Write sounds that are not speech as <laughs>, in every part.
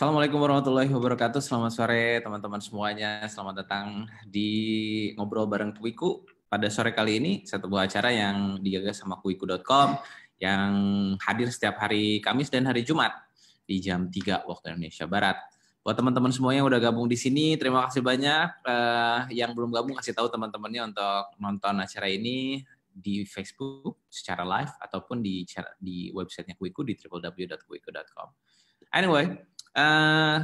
Assalamualaikum warahmatullahi wabarakatuh. Selamat sore teman-teman semuanya. Selamat datang di Ngobrol Bareng Kuiku. Pada sore kali ini, satu buah acara yang digagas sama kuiku.com yang hadir setiap hari Kamis dan hari Jumat di jam 3 waktu Indonesia Barat. Buat teman-teman semuanya yang udah gabung di sini, terima kasih banyak. Uh, yang belum gabung, kasih tahu teman-temannya untuk nonton acara ini di Facebook secara live ataupun di di websitenya Kuiku di www.kuiku.com. Anyway, Uh,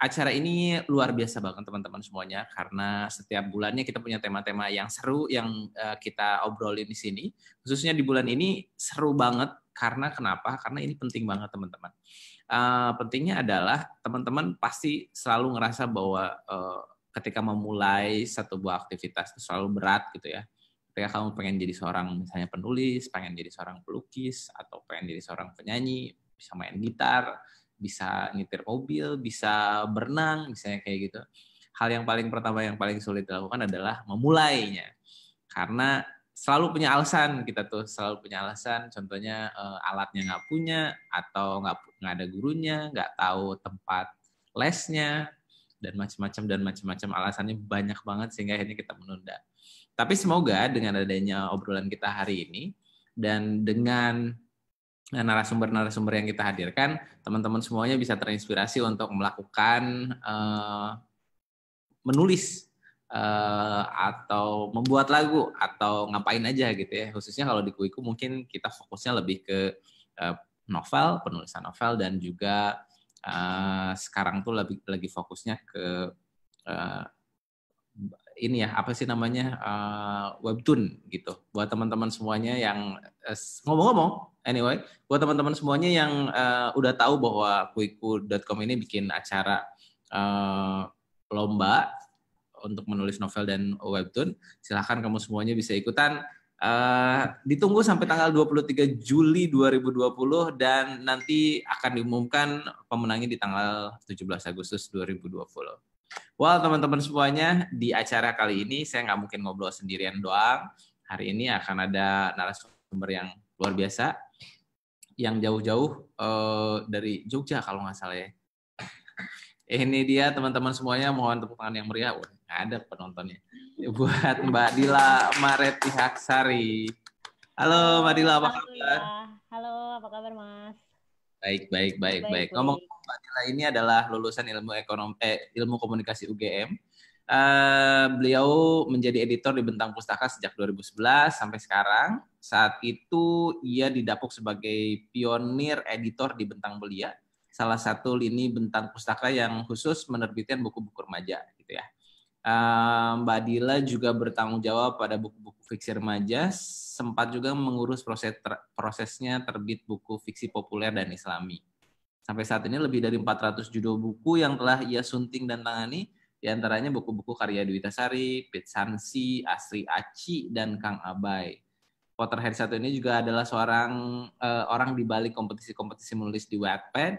acara ini luar biasa banget teman-teman semuanya karena setiap bulannya kita punya tema-tema yang seru yang uh, kita obrolin di sini khususnya di bulan ini seru banget karena kenapa karena ini penting banget teman-teman uh, pentingnya adalah teman-teman pasti selalu ngerasa bahwa uh, ketika memulai satu buah aktivitas itu selalu berat gitu ya ketika kamu pengen jadi seorang misalnya penulis pengen jadi seorang pelukis atau pengen jadi seorang penyanyi bisa main gitar bisa nyetir mobil, bisa berenang, misalnya kayak gitu. Hal yang paling pertama yang paling sulit dilakukan adalah memulainya. Karena selalu punya alasan kita tuh, selalu punya alasan. Contohnya uh, alatnya nggak punya atau nggak nggak ada gurunya, nggak tahu tempat lesnya dan macam-macam dan macam-macam alasannya banyak banget sehingga akhirnya kita menunda. Tapi semoga dengan adanya obrolan kita hari ini dan dengan Nah, narasumber-narasumber yang kita hadirkan, teman-teman semuanya bisa terinspirasi untuk melakukan uh, menulis uh, atau membuat lagu atau ngapain aja gitu ya. Khususnya kalau di kuiku mungkin kita fokusnya lebih ke uh, novel, penulisan novel dan juga uh, sekarang tuh lebih lagi fokusnya ke uh, ini ya apa sih namanya uh, webtoon gitu buat teman-teman semuanya yang eh, ngomong-ngomong uh, anyway buat teman-teman semuanya yang uh, udah tahu bahwa kuiku.com ini bikin acara uh, lomba untuk menulis novel dan webtoon silahkan kamu semuanya bisa ikutan uh, ditunggu sampai tanggal 23 Juli 2020 dan nanti akan diumumkan pemenangnya di tanggal 17 Agustus 2020 Well, teman-teman semuanya, di acara kali ini saya nggak mungkin ngobrol sendirian doang. Hari ini akan ada narasumber yang luar biasa, yang jauh-jauh uh, dari Jogja kalau nggak salah ya. Ini dia teman-teman semuanya, mohon tepuk tangan yang meriah. Wah, nggak ada penontonnya. Buat Mbak Dila Maret Haksari Halo Mbak Dila, apa kabar? Halo, apa kabar Mas? baik, baik, baik. baik. baik. Ngomong Mbak ini adalah lulusan ilmu ekonomi eh, ilmu komunikasi UGM. Uh, eh, beliau menjadi editor di Bentang Pustaka sejak 2011 sampai sekarang. Saat itu ia didapuk sebagai pionir editor di Bentang Belia, salah satu lini Bentang Pustaka yang khusus menerbitkan buku-buku remaja gitu ya. Uh, Mbak Dila juga bertanggung jawab pada buku-buku fiksi remaja, sempat juga mengurus proses ter, prosesnya terbit buku fiksi populer dan islami. Sampai saat ini lebih dari 400 judul buku yang telah ia sunting dan tangani, diantaranya buku-buku karya Dwi Tasari, Pit Sansi, Asri Aci, dan Kang Abai. Potterhead satu ini juga adalah seorang uh, orang di balik kompetisi-kompetisi menulis di Wattpad.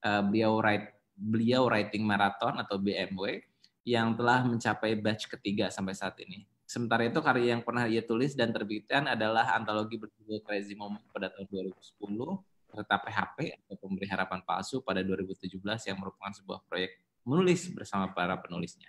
Uh, beliau write beliau writing marathon atau BMW yang telah mencapai batch ketiga sampai saat ini. Sementara itu karya yang pernah ia tulis dan terbitkan adalah antologi berjudul Crazy Moment pada tahun 2010, serta PHP atau pemberi harapan palsu pada 2017 yang merupakan sebuah proyek menulis bersama para penulisnya.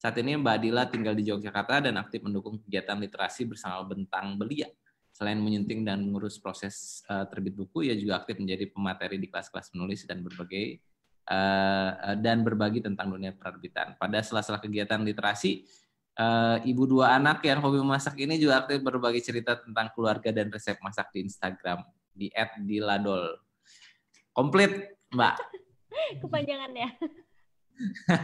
Saat ini Mbak Adila tinggal di Yogyakarta dan aktif mendukung kegiatan literasi bersama Bentang Belia. Selain menyunting dan mengurus proses uh, terbit buku, ia juga aktif menjadi pemateri di kelas-kelas menulis dan berbagai uh, dan berbagi tentang dunia penerbitan. Pada sela-sela kegiatan literasi, uh, ibu dua anak yang hobi memasak ini juga aktif berbagi cerita tentang keluarga dan resep masak di Instagram di at ladol, Komplit, Mbak. <laughs> Kepanjangan ya.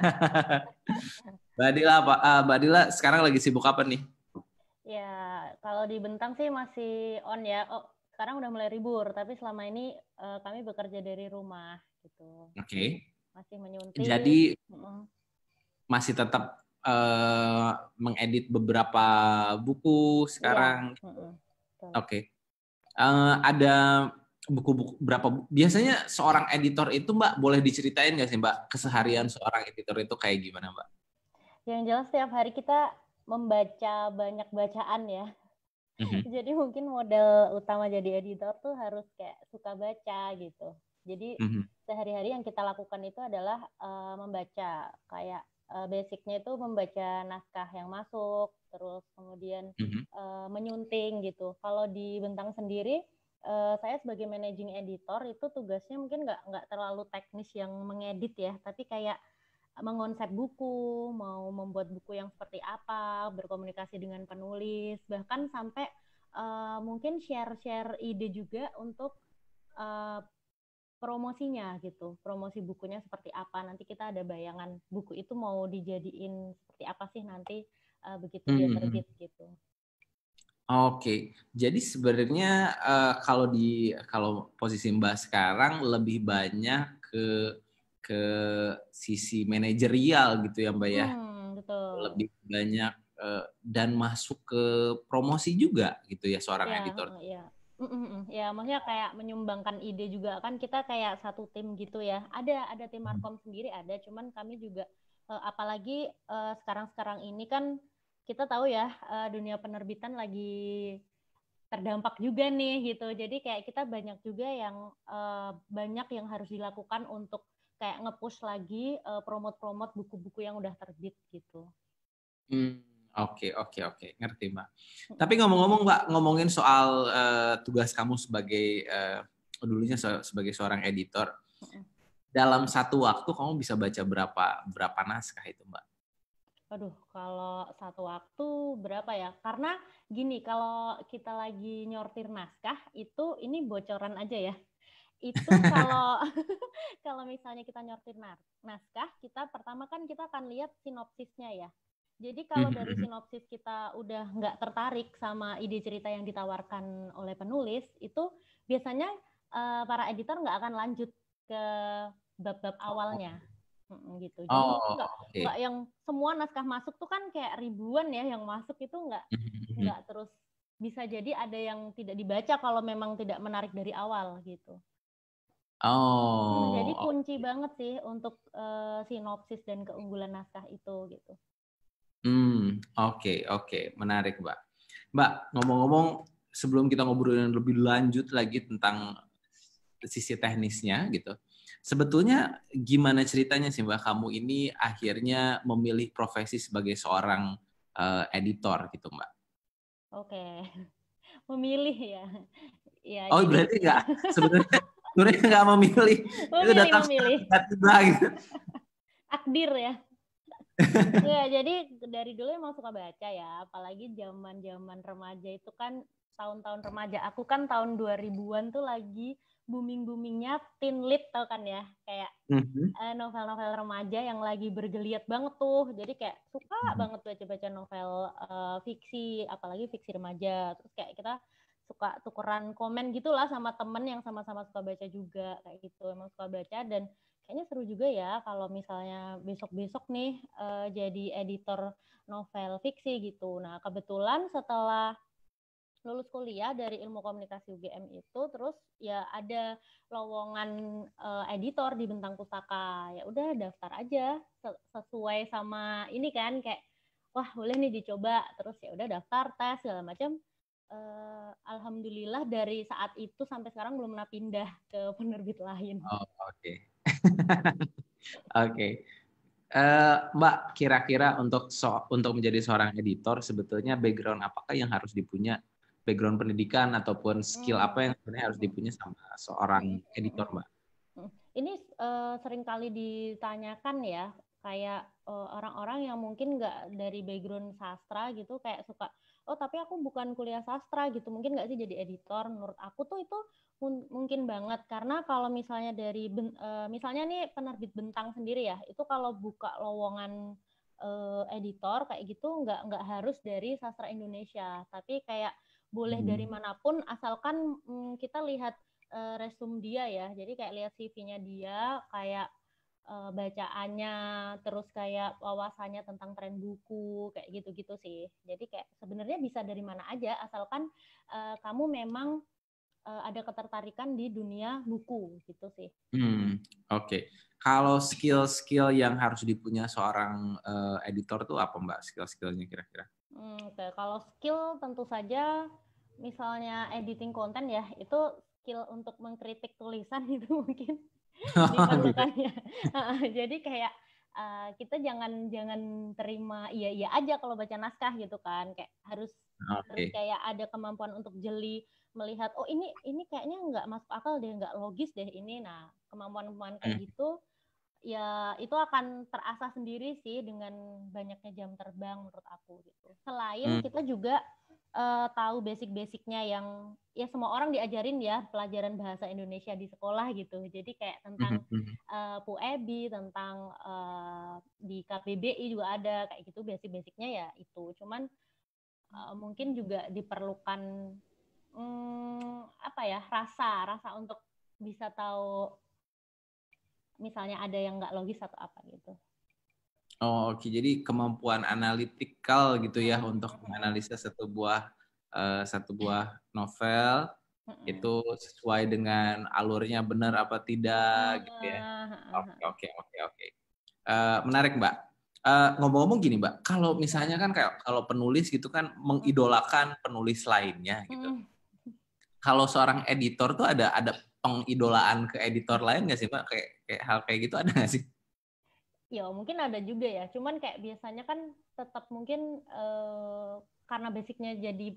<laughs> Mbak Dila apa? Uh, Mbak Dila sekarang lagi sibuk apa nih? Ya, kalau di Bentang sih masih on ya. Oh, sekarang udah mulai libur, tapi selama ini uh, kami bekerja dari rumah gitu. Oke. Okay. Masih menyuntik. Jadi masih tetap uh, mengedit beberapa buku iya, sekarang. Ya. Oke uh, ada buku-buku berapa biasanya seorang editor itu Mbak boleh diceritain nggak sih Mbak keseharian seorang editor itu kayak gimana Mbak? Yang jelas setiap hari kita membaca banyak bacaan ya. Mm-hmm. <laughs> Jadi mungkin model utama jadi editor tuh harus kayak suka baca gitu. Jadi mm-hmm. sehari-hari yang kita lakukan itu adalah uh, membaca kayak uh, basicnya itu membaca naskah yang masuk, terus kemudian mm -hmm. uh, menyunting gitu kalau di bentang sendiri uh, saya sebagai managing editor itu tugasnya mungkin nggak nggak terlalu teknis yang mengedit ya, tapi kayak mengonsep buku, mau membuat buku yang seperti apa, berkomunikasi dengan penulis, bahkan sampai uh, mungkin share-share ide juga untuk uh, promosinya gitu, promosi bukunya seperti apa. Nanti kita ada bayangan buku itu mau dijadiin seperti apa sih nanti uh, begitu hmm. dia hmm, hmm. terbit gitu. Oke, okay. jadi sebenarnya uh, kalau di kalau posisi Mbak sekarang lebih banyak ke ke sisi manajerial gitu ya Mbak ya, hmm, betul. lebih banyak uh, dan masuk ke promosi juga gitu ya seorang ya, editor. Iya, mm Ya, maksudnya kayak menyumbangkan ide juga kan kita kayak satu tim gitu ya. Ada ada tim Markom sendiri ada, cuman kami juga apalagi sekarang sekarang-sekarang ini kan kita tahu ya eh, dunia penerbitan lagi terdampak juga nih gitu. Jadi kayak kita banyak juga yang eh, banyak yang harus dilakukan untuk kayak ngepush lagi uh, promote-promote buku-buku yang udah terbit gitu. Hmm, oke okay, oke okay, oke, okay. ngerti mbak. Tapi ngomong-ngomong mbak ngomongin soal uh, tugas kamu sebagai uh, dulunya se sebagai seorang editor, dalam satu waktu kamu bisa baca berapa berapa naskah itu mbak? Aduh, kalau satu waktu berapa ya? Karena gini, kalau kita lagi nyortir naskah itu ini bocoran aja ya. Itu <laughs> kalau <laughs> kalau misalnya kita nyortir naskah, kita pertama kan kita akan lihat sinopsisnya ya. Jadi kalau mhm, dari mhm. sinopsis kita udah nggak tertarik sama ide cerita yang ditawarkan oleh penulis, itu biasanya uh, para editor nggak akan lanjut ke bab-bab oh, oh. awalnya gitu. Jadi oh, enggak, okay. enggak yang semua naskah masuk tuh kan kayak ribuan ya yang masuk itu enggak enggak hmm, hmm, hmm, terus bisa jadi ada yang tidak dibaca kalau memang tidak menarik dari awal gitu. Oh. jadi kunci okay. banget sih untuk uh, sinopsis dan keunggulan naskah itu gitu. Hmm, oke okay, oke, okay. menarik, Mbak. Mbak, ngomong-ngomong sebelum kita ngobrolin lebih lanjut lagi tentang sisi teknisnya gitu. Sebetulnya gimana ceritanya sih Mbak kamu ini akhirnya memilih profesi sebagai seorang uh, editor gitu Mbak? Oke, <laughs> memilih ya. ya oh jadi... berarti nggak sebetulnya sebenarnya nggak memilih. memilih itu datang memilih. Datang gitu. <laughs> Akdir ya. <laughs> ya jadi dari dulu emang suka baca ya apalagi zaman zaman remaja itu kan tahun-tahun remaja aku kan tahun 2000-an tuh lagi booming-boomingnya teen lit tau kan ya kayak mhm. eh, novel-novel mm -hmm. novel remaja yang lagi bergeliat banget tuh jadi kayak suka mm -hmm. banget baca-baca novel uh, fiksi apalagi fiksi remaja terus kayak kita suka tukeran komen gitulah sama temen yang sama-sama suka baca juga kayak gitu emang suka baca dan kayaknya seru juga ya kalau misalnya besok-besok nih uh, jadi editor novel fiksi gitu nah kebetulan setelah lulus kuliah dari ilmu komunikasi UGM itu terus ya ada lowongan uh, editor di Bentang Pustaka ya udah daftar aja sesuai sama ini kan kayak wah boleh nih dicoba terus ya udah daftar tes segala macam uh, eh, alhamdulillah dari saat itu sampai sekarang belum pernah pindah ke penerbit lain oh, oke <laughs> oke Uh, Mbak, kira-kira untuk so, untuk menjadi seorang editor sebetulnya background apakah yang harus dipunya background pendidikan ataupun skill hmm. apa yang sebenarnya harus dipunya sama seorang editor, Mbak? Hmm. Ini uh, kali ditanyakan ya, kayak eh, orang-orang uh, yang mungkin nggak dari background sastra gitu, kayak suka, oh tapi aku bukan kuliah sastra gitu, mungkin nggak sih jadi editor? Menurut aku tuh itu mungkin banget, karena kalau misalnya dari, uh, misalnya nih penerbit bentang sendiri ya, itu kalau buka lowongan editor kayak gitu nggak nggak harus dari sastra Indonesia, tapi kayak boleh hmm. dari manapun asalkan mm, kita lihat uh, eh, resume dia ya jadi kayak lihat CV-nya dia kayak uh, bacaannya terus kayak wawasannya tentang tren buku kayak gitu-gitu sih jadi kayak sebenarnya bisa dari mana aja asalkan uh, kamu memang ada ketertarikan di dunia buku gitu sih hmm, oke okay. kalau skill-skill yang harus dipunya seorang uh, editor tuh apa mbak skill-skillnya kira-kira Oke, okay. kalau skill tentu saja misalnya editing konten ya, itu skill untuk mengkritik tulisan <laughs> itu mungkin <laughs> ya. Jadi kayak uh, kita jangan jangan terima iya iya aja kalau baca naskah gitu kan, kayak harus okay. harus kayak ada kemampuan untuk jeli melihat oh ini ini kayaknya nggak masuk akal deh, nggak logis deh ini. Nah, kemampuan-kemampuan kayak hmm. gitu ya itu akan terasa sendiri sih dengan banyaknya jam terbang menurut aku gitu. Selain hmm. kita juga uh, tahu basic-basicnya yang ya semua orang diajarin ya pelajaran bahasa Indonesia di sekolah gitu. Jadi kayak tentang hmm. uh, hmm, hmm. eh, PUEBI, tentang uh, di KBBI juga ada kayak gitu basic-basicnya ya itu. Cuman uh, mungkin juga diperlukan hmm, apa ya rasa rasa untuk bisa tahu misalnya ada yang nggak logis atau apa gitu. Oh oke, okay. jadi kemampuan analitikal gitu ya untuk menganalisa satu buah uh, satu buah novel mm-hmm. itu sesuai dengan alurnya benar apa tidak mm-hmm. gitu ya. Ah, ah, ah. Oke oke oke oke. Eh, menarik mbak. Uh, ngomong-ngomong gini mbak, kalau misalnya kan kayak kalau penulis gitu kan mengidolakan penulis lainnya gitu. Mm. Kalau seorang editor tuh ada ada pengidolaan ke editor lain nggak sih pak kayak, kayak hal kayak gitu ada nggak sih ya mungkin ada juga ya cuman kayak biasanya kan tetap mungkin eh, karena basicnya jadi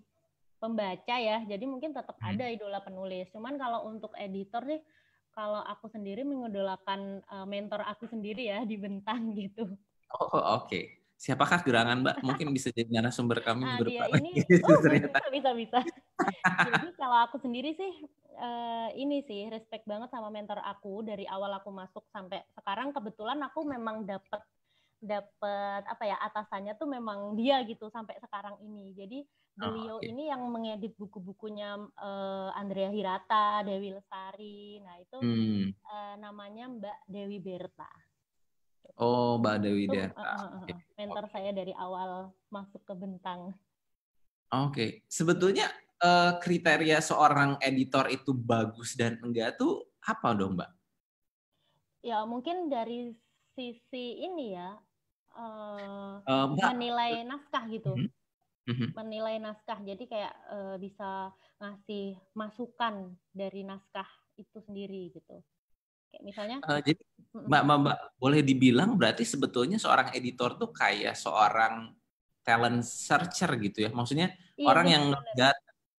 pembaca ya jadi mungkin tetap hmm. ada idola penulis cuman kalau untuk editor nih, kalau aku sendiri mengidolakan eh, mentor aku sendiri ya di bentang <laughs> gitu oh oke okay. siapakah gerangan mbak mungkin bisa jadi narasumber kami nah, berapa ini <laughs> oh, bisa bisa bisa jadi kalau aku sendiri sih uh, ini sih respect banget sama mentor aku dari awal aku masuk sampai sekarang kebetulan aku memang dapat dapat apa ya atasannya tuh memang dia gitu sampai sekarang ini. Jadi oh, beliau oh, okay. ini yang mengedit buku-bukunya uh, Andrea Hirata, Dewi Lestari. Nah, itu hmm. uh, namanya Mbak Dewi Berta. Oh, Mbak Dewi itu, Berta. Uh, uh, uh, okay. Mentor okay. saya dari awal masuk ke Bentang. Oke, okay. sebetulnya uh, kriteria seorang editor itu bagus dan enggak tuh apa dong, Mbak? Ya, mungkin dari sisi ini ya, uh, uh, Mbak. menilai naskah gitu. Mhm. Mhm. menilai naskah jadi kayak uh, bisa ngasih masukan dari naskah itu sendiri gitu kayak misalnya uh, jadi mhm. mbak, mbak mbak boleh dibilang berarti sebetulnya seorang editor tuh kayak seorang talent searcher gitu ya maksudnya iya, orang yang bener.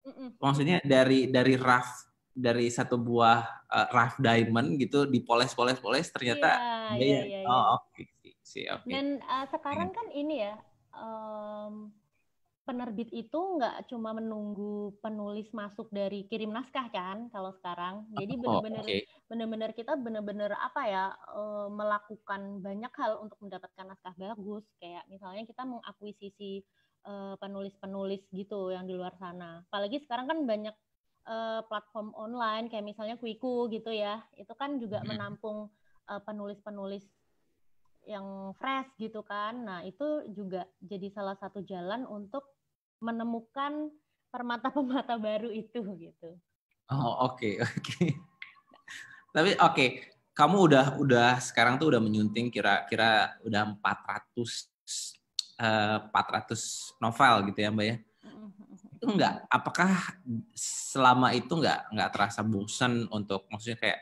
Mm-mm. Maksudnya dari dari rough dari satu buah uh, rough diamond gitu dipoles-poles-poles ternyata yeah, dia yeah, yeah, iya, oh iya. oke okay. sih oke. Okay. Dan uh, sekarang kan ini ya um, penerbit itu nggak cuma menunggu penulis masuk dari kirim naskah kan kalau sekarang. Jadi benar-benar oh, okay. benar-benar kita benar-benar apa ya uh, melakukan banyak hal untuk mendapatkan naskah bagus kayak misalnya kita mengakuisisi Eh, penulis-penulis uh, gitu yang di luar sana. Apalagi sekarang kan banyak uh, platform online kayak misalnya kuiku gitu ya. Itu kan juga hmm. menampung eh, penulis-penulis yang fresh gitu kan. Nah, itu juga jadi salah satu jalan untuk menemukan permata-permata <laughs> baru itu gitu. Oh, oke, okay, <laughs> oke. Okay. Tapi oke, okay. kamu udah udah sekarang tuh udah menyunting kira-kira udah 400 400 eh, novel gitu ya Mbak ya. Mm-hmm. Itu enggak apakah selama itu enggak enggak terasa bosan untuk maksudnya kayak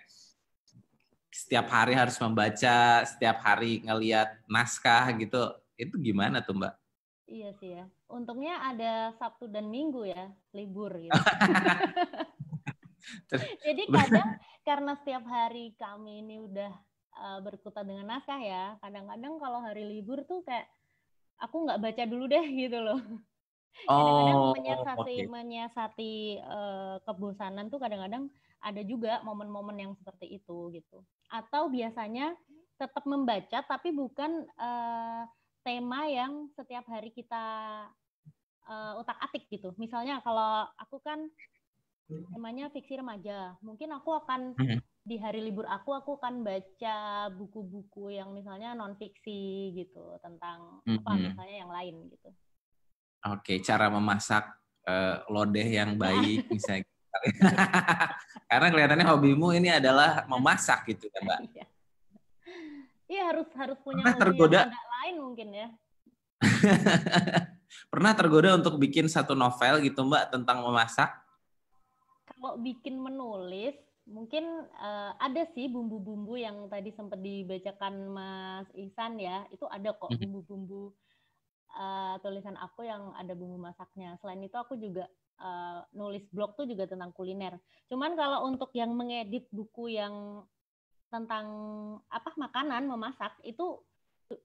setiap hari harus membaca, setiap hari ngeliat naskah gitu. Itu gimana tuh, Mbak? Iya sih ya. Untungnya ada Sabtu dan Minggu ya, libur gitu. <laughs> <laughs> Jadi kadang karena setiap hari kami ini udah uh, berkutat dengan naskah ya, kadang-kadang kalau hari libur tuh kayak aku nggak baca dulu deh <laughs> gitu loh. Oh, kadang-kadang menyiasati okay. menyiasati uh, eh, kebosanan tuh kadang-kadang ada juga momen-momen yang seperti itu gitu. Atau biasanya tetap membaca tapi bukan uh, tema yang setiap hari kita uh, eh, utak-atik gitu. Misalnya kalau aku kan hmm. temanya fiksi remaja, mungkin aku akan hmm di hari libur aku aku kan baca buku-buku yang misalnya non fiksi gitu tentang mm -hmm. apa misalnya yang lain gitu. Oke, okay, cara memasak uh, lodeh yang baik <laughs> misalnya. Gitu. <laughs> Karena kelihatannya hobimu ini adalah memasak gitu kan, Mbak. Iya. iya. harus harus punya Pernah tergoda yang agak lain mungkin ya. <laughs> Pernah tergoda untuk bikin satu novel gitu, Mbak, tentang memasak? Kalau bikin menulis mungkin uh, ada sih bumbu-bumbu yang tadi sempat dibacakan Mas Ihsan ya, itu ada kok mhm. bumbu-bumbu uh, tulisan aku yang ada bumbu masaknya. Selain itu aku juga uh, nulis blog tuh juga tentang kuliner. Cuman kalau untuk yang mengedit buku yang tentang apa makanan memasak itu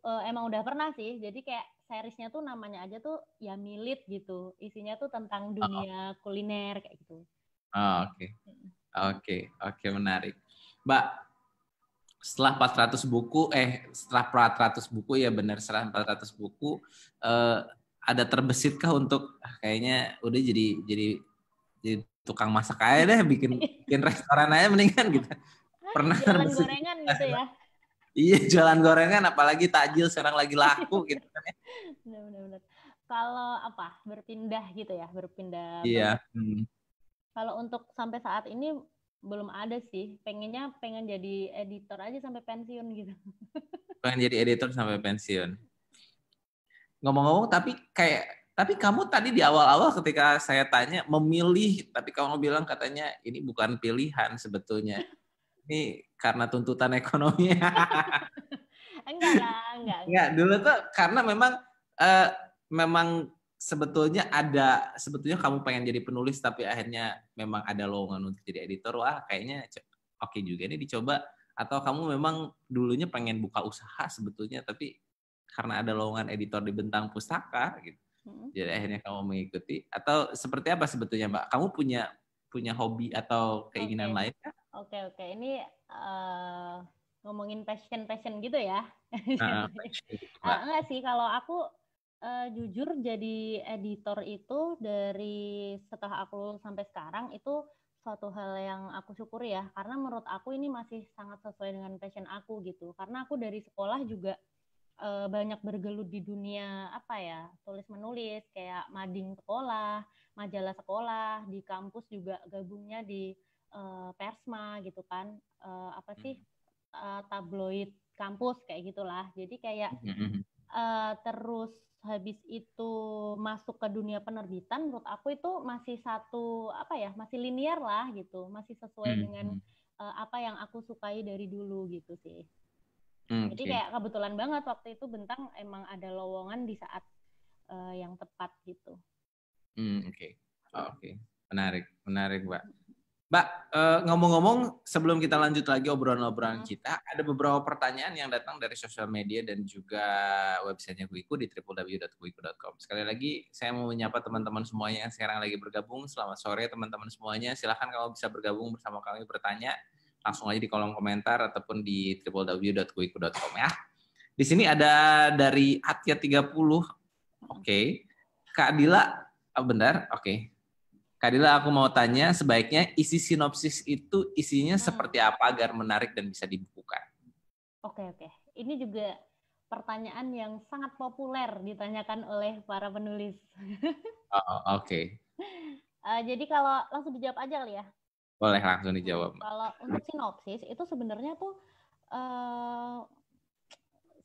uh, emang udah pernah sih. Jadi kayak serisnya tuh namanya aja tuh ya milit gitu. Isinya tuh tentang ah. dunia kuliner kayak gitu. Ah, oke. Okay. Oke, oke menarik. Mbak, setelah 400 buku, eh setelah 400 buku ya benar setelah 400 buku, eh, ada terbesitkah untuk ah, kayaknya udah jadi jadi jadi tukang masak aja deh, bikin bikin <laughs> restoran aja mendingan gitu. Ah, Pernah jualan terbesit. gorengan gitu ya? <laughs> Iya jualan gorengan, apalagi takjil sekarang lagi laku <laughs> gitu kan ya. Benar-benar. Kalau apa berpindah gitu ya, berpindah. Iya. Hmm kalau untuk sampai saat ini belum ada sih. Pengennya pengen jadi editor aja sampai pensiun gitu. <laughs> Pengen jadi editor sampai pensiun. Ngomong-ngomong, tapi kayak tapi kamu tadi di awal-awal ketika saya tanya memilih, tapi kamu bilang katanya ini bukan pilihan sebetulnya. <laughs> Ini karena tuntutan ekonomi. <laughs> enggak, enggak, enggak. Enggak, dulu tuh karena memang uh, memang sebetulnya ada sebetulnya kamu pengen jadi penulis tapi akhirnya memang ada lowongan untuk jadi editor wah kayaknya oke okay juga ini dicoba atau kamu memang dulunya pengen buka usaha sebetulnya tapi karena ada lowongan editor di bentang pustaka gitu hmm. jadi akhirnya kamu mengikuti atau seperti apa sebetulnya mbak kamu punya punya hobi atau keinginan okay. lain oke okay, oke okay. ini uh, ngomongin passion gitu ya. ah, <laughs> passion gitu ya nah, passion, enggak sih kalau aku uh, jujur jadi editor itu dari setelah aku sampai sekarang itu suatu hal yang aku syukuri ya karena menurut aku ini masih sangat sesuai dengan passion aku gitu karena aku dari sekolah juga uh, banyak bergelut di dunia apa ya tulis menulis kayak mading sekolah majalah sekolah di kampus juga gabungnya di uh, persma gitu kan uh, apa hmm. sih uh, tabloid kampus kayak gitulah jadi kayak uh, terus habis itu masuk ke dunia penerbitan menurut aku itu masih satu apa ya masih linear lah gitu masih sesuai hmm. dengan uh, apa yang aku sukai dari dulu gitu sih hmm, jadi okay. kayak kebetulan banget waktu itu bentang emang ada lowongan di saat uh, yang tepat gitu hmm, oke okay. oh, oke okay. menarik menarik mbak Mbak, eh, ngomong-ngomong sebelum kita lanjut lagi obrolan-obrolan hmm. kita, ada beberapa pertanyaan yang datang dari sosial media dan juga websitenya Kuiku di www.kuiku.com. Sekali lagi, saya mau menyapa teman-teman semuanya yang sekarang lagi bergabung. Selamat sore teman-teman semuanya. Silahkan kalau bisa bergabung bersama kami bertanya langsung aja di kolom komentar ataupun di www.kuiku.com ya. Di sini ada dari Atya 30. Oke. Okay. Kak Dila, oh, benar. Oke. Okay Kadila aku mau tanya sebaiknya isi sinopsis itu isinya hmm. seperti apa agar menarik dan bisa dibukukan? Oke oke. Ini juga pertanyaan yang sangat populer ditanyakan oleh para penulis. oh, oke. Okay. <laughs> Uh, eh, jadi kalau langsung dijawab aja kali ya. Boleh langsung dijawab. Kalau untuk sinopsis itu sebenarnya tuh uh,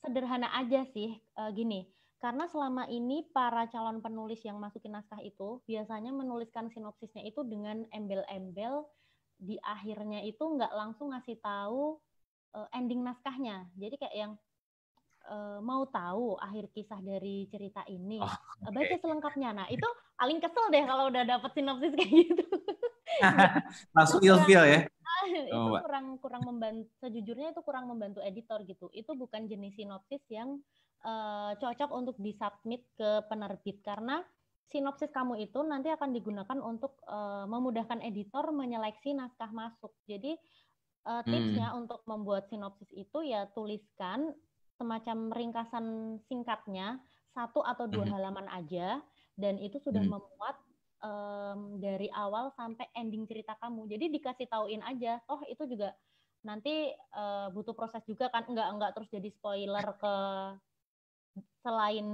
sederhana aja sih uh, gini karena selama ini para calon penulis yang masukin naskah itu biasanya menuliskan sinopsisnya itu dengan embel-embel di akhirnya itu nggak langsung ngasih tahu eh, ending naskahnya. Jadi kayak yang eh, mau tahu akhir kisah dari cerita ini, oh, eh, okay. baca selengkapnya. Nah itu paling kesel deh kalau udah dapet sinopsis <laughs> kayak gitu. <laughs> langsung ilfil ya. itu kurang ya? <laughs> Oh, kurang membantu sejujurnya itu kurang membantu editor gitu. Itu bukan jenis sinopsis yang uh, cocok untuk disubmit ke penerbit karena sinopsis kamu itu nanti akan digunakan untuk uh, memudahkan editor menyeleksi naskah masuk. Jadi uh, tipsnya hmm. untuk membuat sinopsis itu ya tuliskan semacam ringkasan singkatnya satu atau dua hmm. halaman aja dan itu sudah hmm. memuat um, dari awal sampai ending cerita kamu. Jadi dikasih tauin aja, toh itu juga nanti uh, butuh proses juga kan, enggak enggak terus jadi spoiler ke selain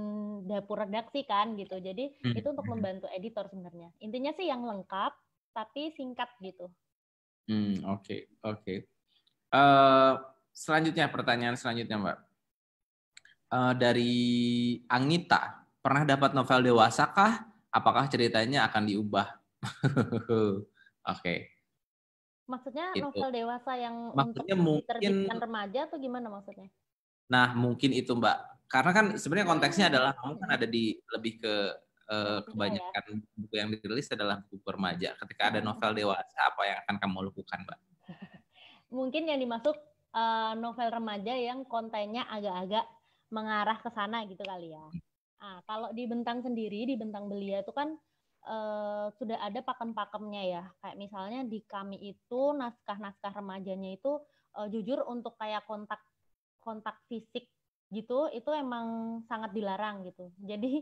dapur redaksi kan gitu. Jadi hmm. itu untuk hmm. membantu editor sebenarnya. Intinya sih yang lengkap tapi singkat gitu. Hmm, oke, okay, oke. Okay. Uh, eh, selanjutnya pertanyaan selanjutnya, Mbak. Uh, dari Anggita pernah dapat novel dewasa kah? Apakah ceritanya akan diubah? <laughs> oke. okay. Maksudnya gitu. novel dewasa yang maksudnya untuk mungkin, remaja atau gimana maksudnya? Nah, mungkin itu, Mbak karena kan sebenarnya konteksnya adalah kamu kan ada di lebih ke uh, kebanyakan buku yang dirilis adalah buku remaja. Ketika ada iya. novel dewasa, apa yang akan kamu lakukan, Mbak? <laughs> Mungkin yang dimaksud uh, novel remaja yang kontennya agak-agak mengarah ke sana gitu kali ya. Nah, kalau di bentang sendiri, di bentang belia itu kan uh, sudah ada pakem-pakemnya ya. Kayak misalnya di kami itu naskah-naskah remajanya itu uh, jujur untuk kayak kontak kontak fisik gitu itu emang sangat dilarang gitu. Jadi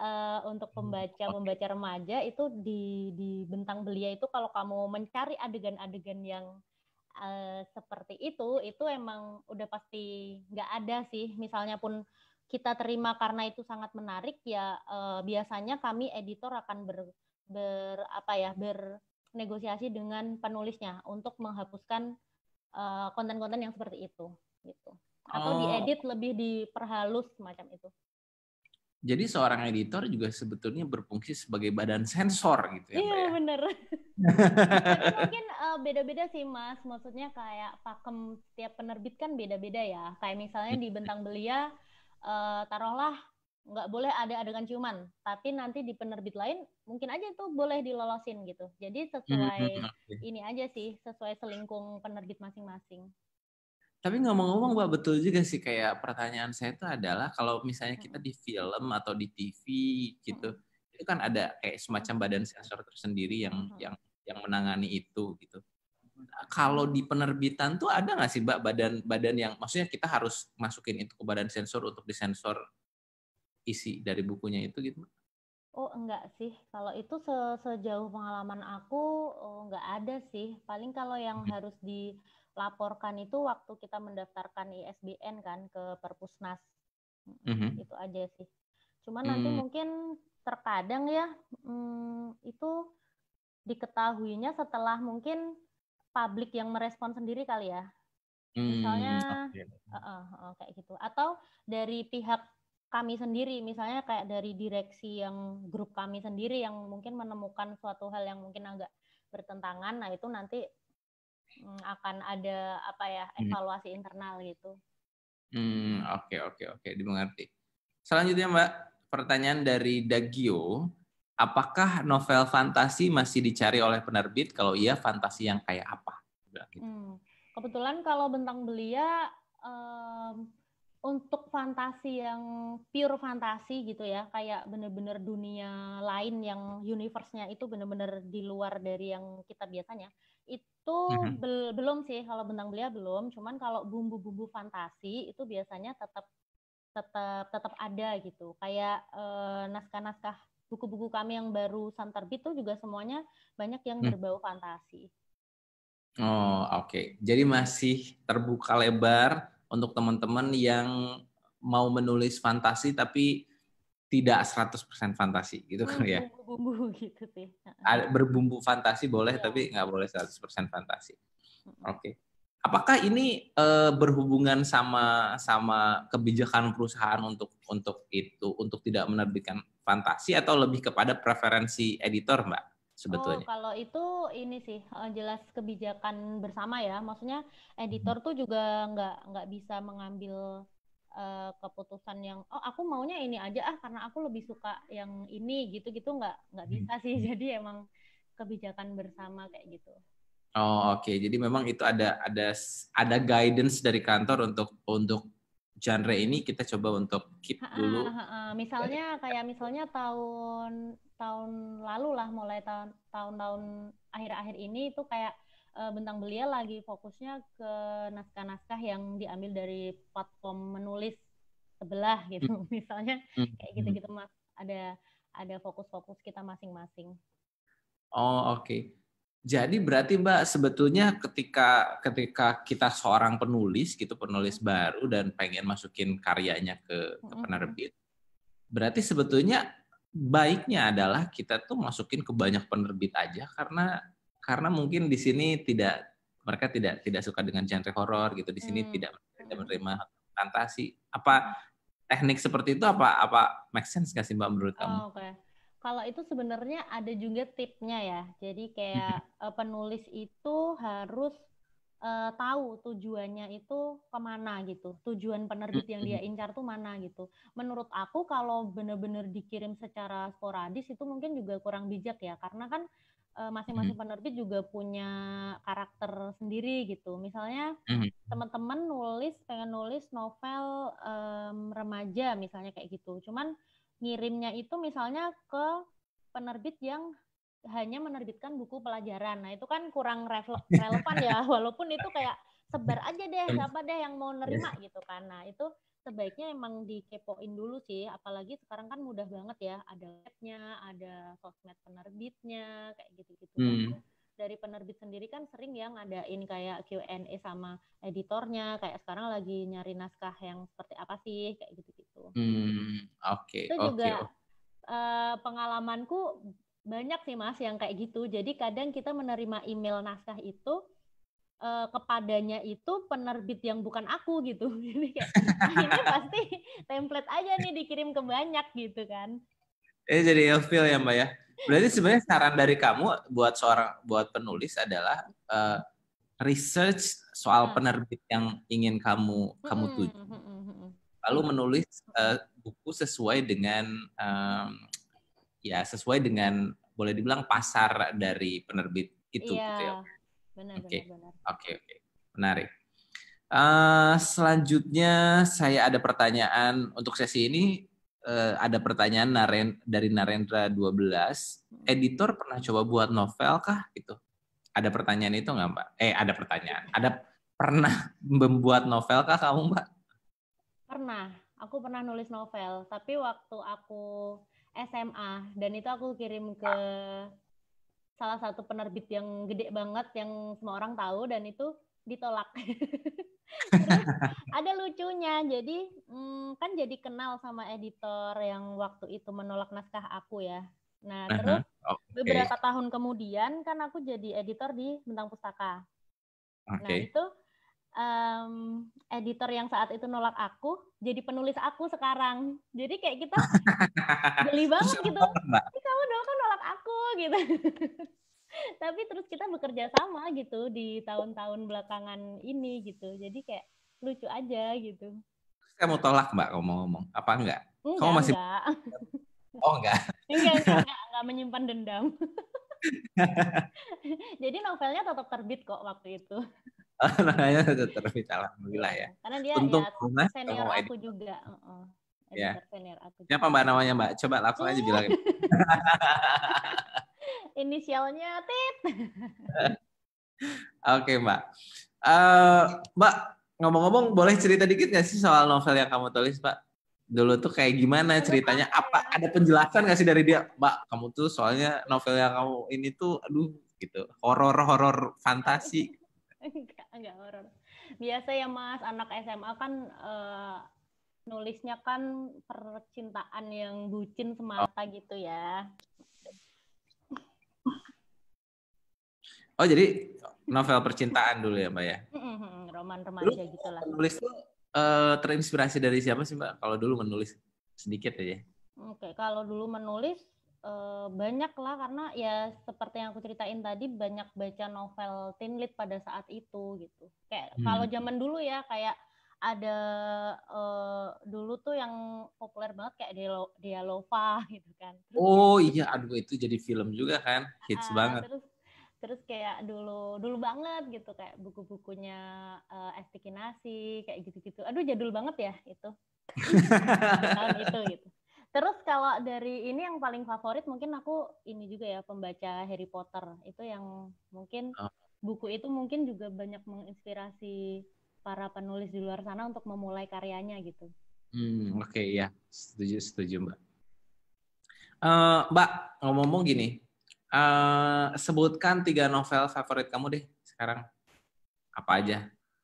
uh, <laughs> untuk hmm, pembaca pembaca remaja itu di di bentang belia itu kalau kamu mencari adegan-adegan yang uh, seperti itu itu emang udah pasti nggak ada sih. Misalnya pun kita terima karena itu sangat menarik ya uh, biasanya kami editor akan ber ber apa ya bernegosiasi dengan penulisnya untuk menghapuskan konten-konten uh, yang seperti itu gitu atau oh. diedit lebih diperhalus semacam itu. Jadi seorang editor juga sebetulnya berfungsi sebagai badan sensor gitu ya. Iya ya? bener. <laughs> mungkin beda eh, beda-beda sih mas, maksudnya kayak pakem setiap penerbit kan beda-beda ya. Kayak misalnya di Bentang Belia uh, taruhlah nggak boleh ada adegan ciuman, tapi nanti di penerbit lain mungkin aja tuh boleh dilolosin gitu. Jadi sesuai hmm, hmm, hmm, ini aja sih, sesuai selingkung penerbit masing-masing. Tapi ngomong-ngomong, Mbak, betul juga sih kayak pertanyaan saya itu adalah kalau misalnya kita di film atau di TV gitu, hmm. itu kan ada kayak semacam badan sensor tersendiri yang hmm. yang yang menangani itu gitu. Nah, kalau di penerbitan tuh ada nggak sih, Mbak, badan-badan yang maksudnya kita harus masukin itu ke badan sensor untuk disensor isi dari bukunya itu gitu, Oh enggak sih, kalau itu se sejauh pengalaman aku oh, enggak ada sih. Paling kalau yang harus di laporkan itu waktu kita mendaftarkan ISBN kan ke Perpusnas. Mm-hmm. Itu aja sih. Cuman mm. nanti hmm. mungkin terkadang ya hmm, itu diketahuinya setelah mungkin publik yang merespon sendiri kali ya. Hmm, misalnya okay. uh, uh, uh, kayak gitu atau dari pihak kami sendiri misalnya kayak dari direksi yang grup kami sendiri yang mungkin menemukan suatu hal yang mungkin agak bertentangan nah itu nanti Mm, akan ada apa ya hmm. evaluasi hmm. internal gitu. Hmm, oke okay, oke okay, oke, okay. dimengerti. Selanjutnya Mbak, pertanyaan dari Dagio, apakah novel fantasi masih dicari oleh penerbit? Kalau iya, fantasi yang kayak apa? Gitu. Hmm, kebetulan kalau bentang belia um, untuk fantasi yang pure fantasi gitu ya, kayak bener-bener dunia lain yang universe-nya itu bener-bener di luar dari yang kita biasanya itu hmm bel, belum sih kalau benang belia belum. Cuman kalau bumbu-bumbu fantasi itu biasanya tetap tetap tetap ada gitu. Kayak eh, naskah-naskah buku-buku kami yang baru terbit itu juga semuanya banyak yang hmm. berbau fantasi. Oh, oke. Okay. Jadi masih terbuka lebar untuk teman-teman yang mau menulis fantasi tapi tidak 100% fantasi gitu kan ya. Berbumbu <laughs> gitu sih. Berbumbu fantasi boleh ya. tapi nggak boleh 100% fantasi. Oke. Okay. Apakah ini uh, berhubungan sama sama kebijakan perusahaan untuk untuk itu untuk tidak menerbitkan fantasi atau lebih kepada preferensi editor, Mbak? sebetulnya? Oh, kalau itu ini sih eh, jelas kebijakan bersama ya. Maksudnya editor hmm. tuh juga nggak nggak bisa mengambil uh, keputusan yang oh aku maunya ini aja ah karena aku lebih suka yang ini gitu-gitu nggak nggak hmm. bisa hmm. sih jadi emang kebijakan bersama kayak gitu. Oh oke okay. jadi memang itu ada ada ada guidance dari kantor untuk untuk genre ini kita coba untuk keep dulu. Ha, ha, ha, misalnya kayak misalnya tahun tahun lalu lah mulai tahun tahun-tahun akhir-akhir ini itu kayak uh, Bentang Belia lagi fokusnya ke naskah-naskah yang diambil dari platform menulis sebelah gitu hmm. <laughs> misalnya hmm. kayak gitu-gitu hmm. mas ada ada fokus-fokus kita masing-masing. Oh oke. Okay. Jadi berarti Mbak sebetulnya ketika ketika kita seorang penulis gitu penulis mm -hmm. baru dan pengen masukin karyanya ke, ke penerbit, berarti sebetulnya baiknya adalah kita tuh masukin ke banyak penerbit aja karena karena mungkin di sini tidak mereka tidak tidak suka dengan genre horor gitu di sini hmm. tidak tidak hmm. menerima fantasi apa hmm. teknik seperti itu apa apa make sense gak sih mbak menurut oh, kamu? Okay. Kalau itu sebenarnya ada juga tipnya ya. Jadi kayak hmm. eh, penulis itu harus uh, tahu tujuannya itu kemana gitu. Tujuan penerbit yang dia incar tuh mana gitu. Menurut aku kalau benar-benar dikirim secara sporadis itu mungkin juga kurang bijak ya. Karena kan Eh, masing-masing uh, penerbit juga punya karakter sendiri gitu. Misalnya mhm. teman-teman nulis pengen nulis novel um, remaja misalnya kayak gitu. Cuman ngirimnya itu misalnya ke penerbit yang hanya menerbitkan buku pelajaran. Nah, itu kan kurang <laughs> relevan ya walaupun itu kayak sebar aja deh siapa deh yang mau nerima iya. gitu kan. Nah, itu sebaiknya emang dikepoin dulu sih apalagi sekarang kan mudah banget ya ada webnya ada sosmed penerbitnya kayak gitu-gitu hmm. dari penerbit sendiri kan sering yang ngadain kayak Q&A sama editornya kayak sekarang lagi nyari naskah yang seperti apa sih kayak gitu-gitu hmm. oke okay. itu okay. juga uh, pengalamanku banyak sih mas yang kayak gitu jadi kadang kita menerima email naskah itu uh, kepadanya itu penerbit yang bukan aku gitu. <laughs> Jadi kayak <laughs> ini pasti template aja nih dikirim ke banyak gitu kan. eh jadi ilfil ya Mbak ya. Berarti sebenarnya saran dari kamu buat seorang buat penulis adalah uh, research soal hmm. penerbit yang ingin kamu kamu hmm, tuju. Hmm, Lalu menulis uh, buku sesuai dengan um, ya sesuai dengan boleh dibilang pasar dari penerbit itu yeah. gitu ya. Iya. Benar, okay. benar, Oke, okay, oke. Okay. Menarik. Uh, selanjutnya saya ada pertanyaan untuk sesi ini uh, ada pertanyaan Naren, dari Narendra 12. Hmm. Editor pernah coba buat novel kah gitu? Ada pertanyaan itu nggak Mbak? Eh ada pertanyaan. Ada pernah <laughs> membuat novel kah kamu Mbak? Pernah. Aku pernah nulis novel, tapi waktu aku SMA dan itu aku kirim ke salah satu penerbit yang gede banget yang semua orang tahu dan itu ditolak. <laughs> ada lucunya, jadi hmm, kan jadi kenal sama editor yang waktu itu menolak naskah aku ya. Nah terus uh-huh. okay. beberapa tahun kemudian kan aku jadi editor di Bentang Pustaka. Okay. Nah itu um, editor yang saat itu nolak aku jadi penulis aku sekarang jadi kayak kita <laughs> geli banget gitu tapi kamu dong kan nolak aku gitu <laughs> tapi terus kita bekerja sama gitu di tahun-tahun belakangan ini gitu jadi kayak lucu aja gitu saya mau tolak mbak kamu ngomong apa enggak, enggak kamu masih enggak. <laughs> oh enggak enggak enggak, enggak, enggak menyimpan dendam jadi novelnya tetap terbit kok waktu itu Anaknya <laughs> Dokter Vita alhamdulillah ya. Karena dia Untung ya, senior aku juga. Uh-uh. Ya. Senior aku. Siapa mbak namanya mbak? Coba langsung aja bilang. <laughs> Inisialnya Tit. <laughs> Oke okay, mbak. Uh, mbak ngomong-ngomong boleh cerita dikit nggak sih soal novel yang kamu tulis Pak? dulu tuh kayak gimana ceritanya apa ya. ada penjelasan nggak sih dari dia mbak kamu tuh soalnya novel yang kamu ini tuh aduh gitu horor horor fantasi enggak enggak horor biasa ya mas anak SMA kan uh, nulisnya kan percintaan yang bucin semata gitu ya oh jadi novel percintaan dulu ya mbak ya roman remaja gitulah nulis tuh eh, terinspirasi dari siapa sih mbak kalau dulu menulis sedikit aja oke okay, kalau dulu menulis Uh, banyak lah karena ya seperti yang aku ceritain tadi banyak baca novel teen lit pada saat itu gitu kayak hmm. kalau zaman dulu ya kayak ada uh, dulu tuh yang populer banget kayak Dialo Dialova <laughs> gitu kan terus, oh gitu. iya aduh itu jadi film juga kan hits uh, banget terus terus kayak dulu dulu banget gitu kayak buku-bukunya uh, eh, Estikinasi kayak gitu-gitu aduh jadul banget ya itu <laughs> tahun itu gitu Terus kalau dari ini yang paling favorit mungkin aku ini juga ya pembaca Harry Potter itu yang mungkin ah. buku itu mungkin juga banyak menginspirasi para penulis di luar sana untuk memulai karyanya gitu. Hmm, oke okay, ya setuju setuju mbak. Uh, mbak ngomong-ngomong gini, uh, sebutkan tiga novel favorit kamu deh sekarang apa aja?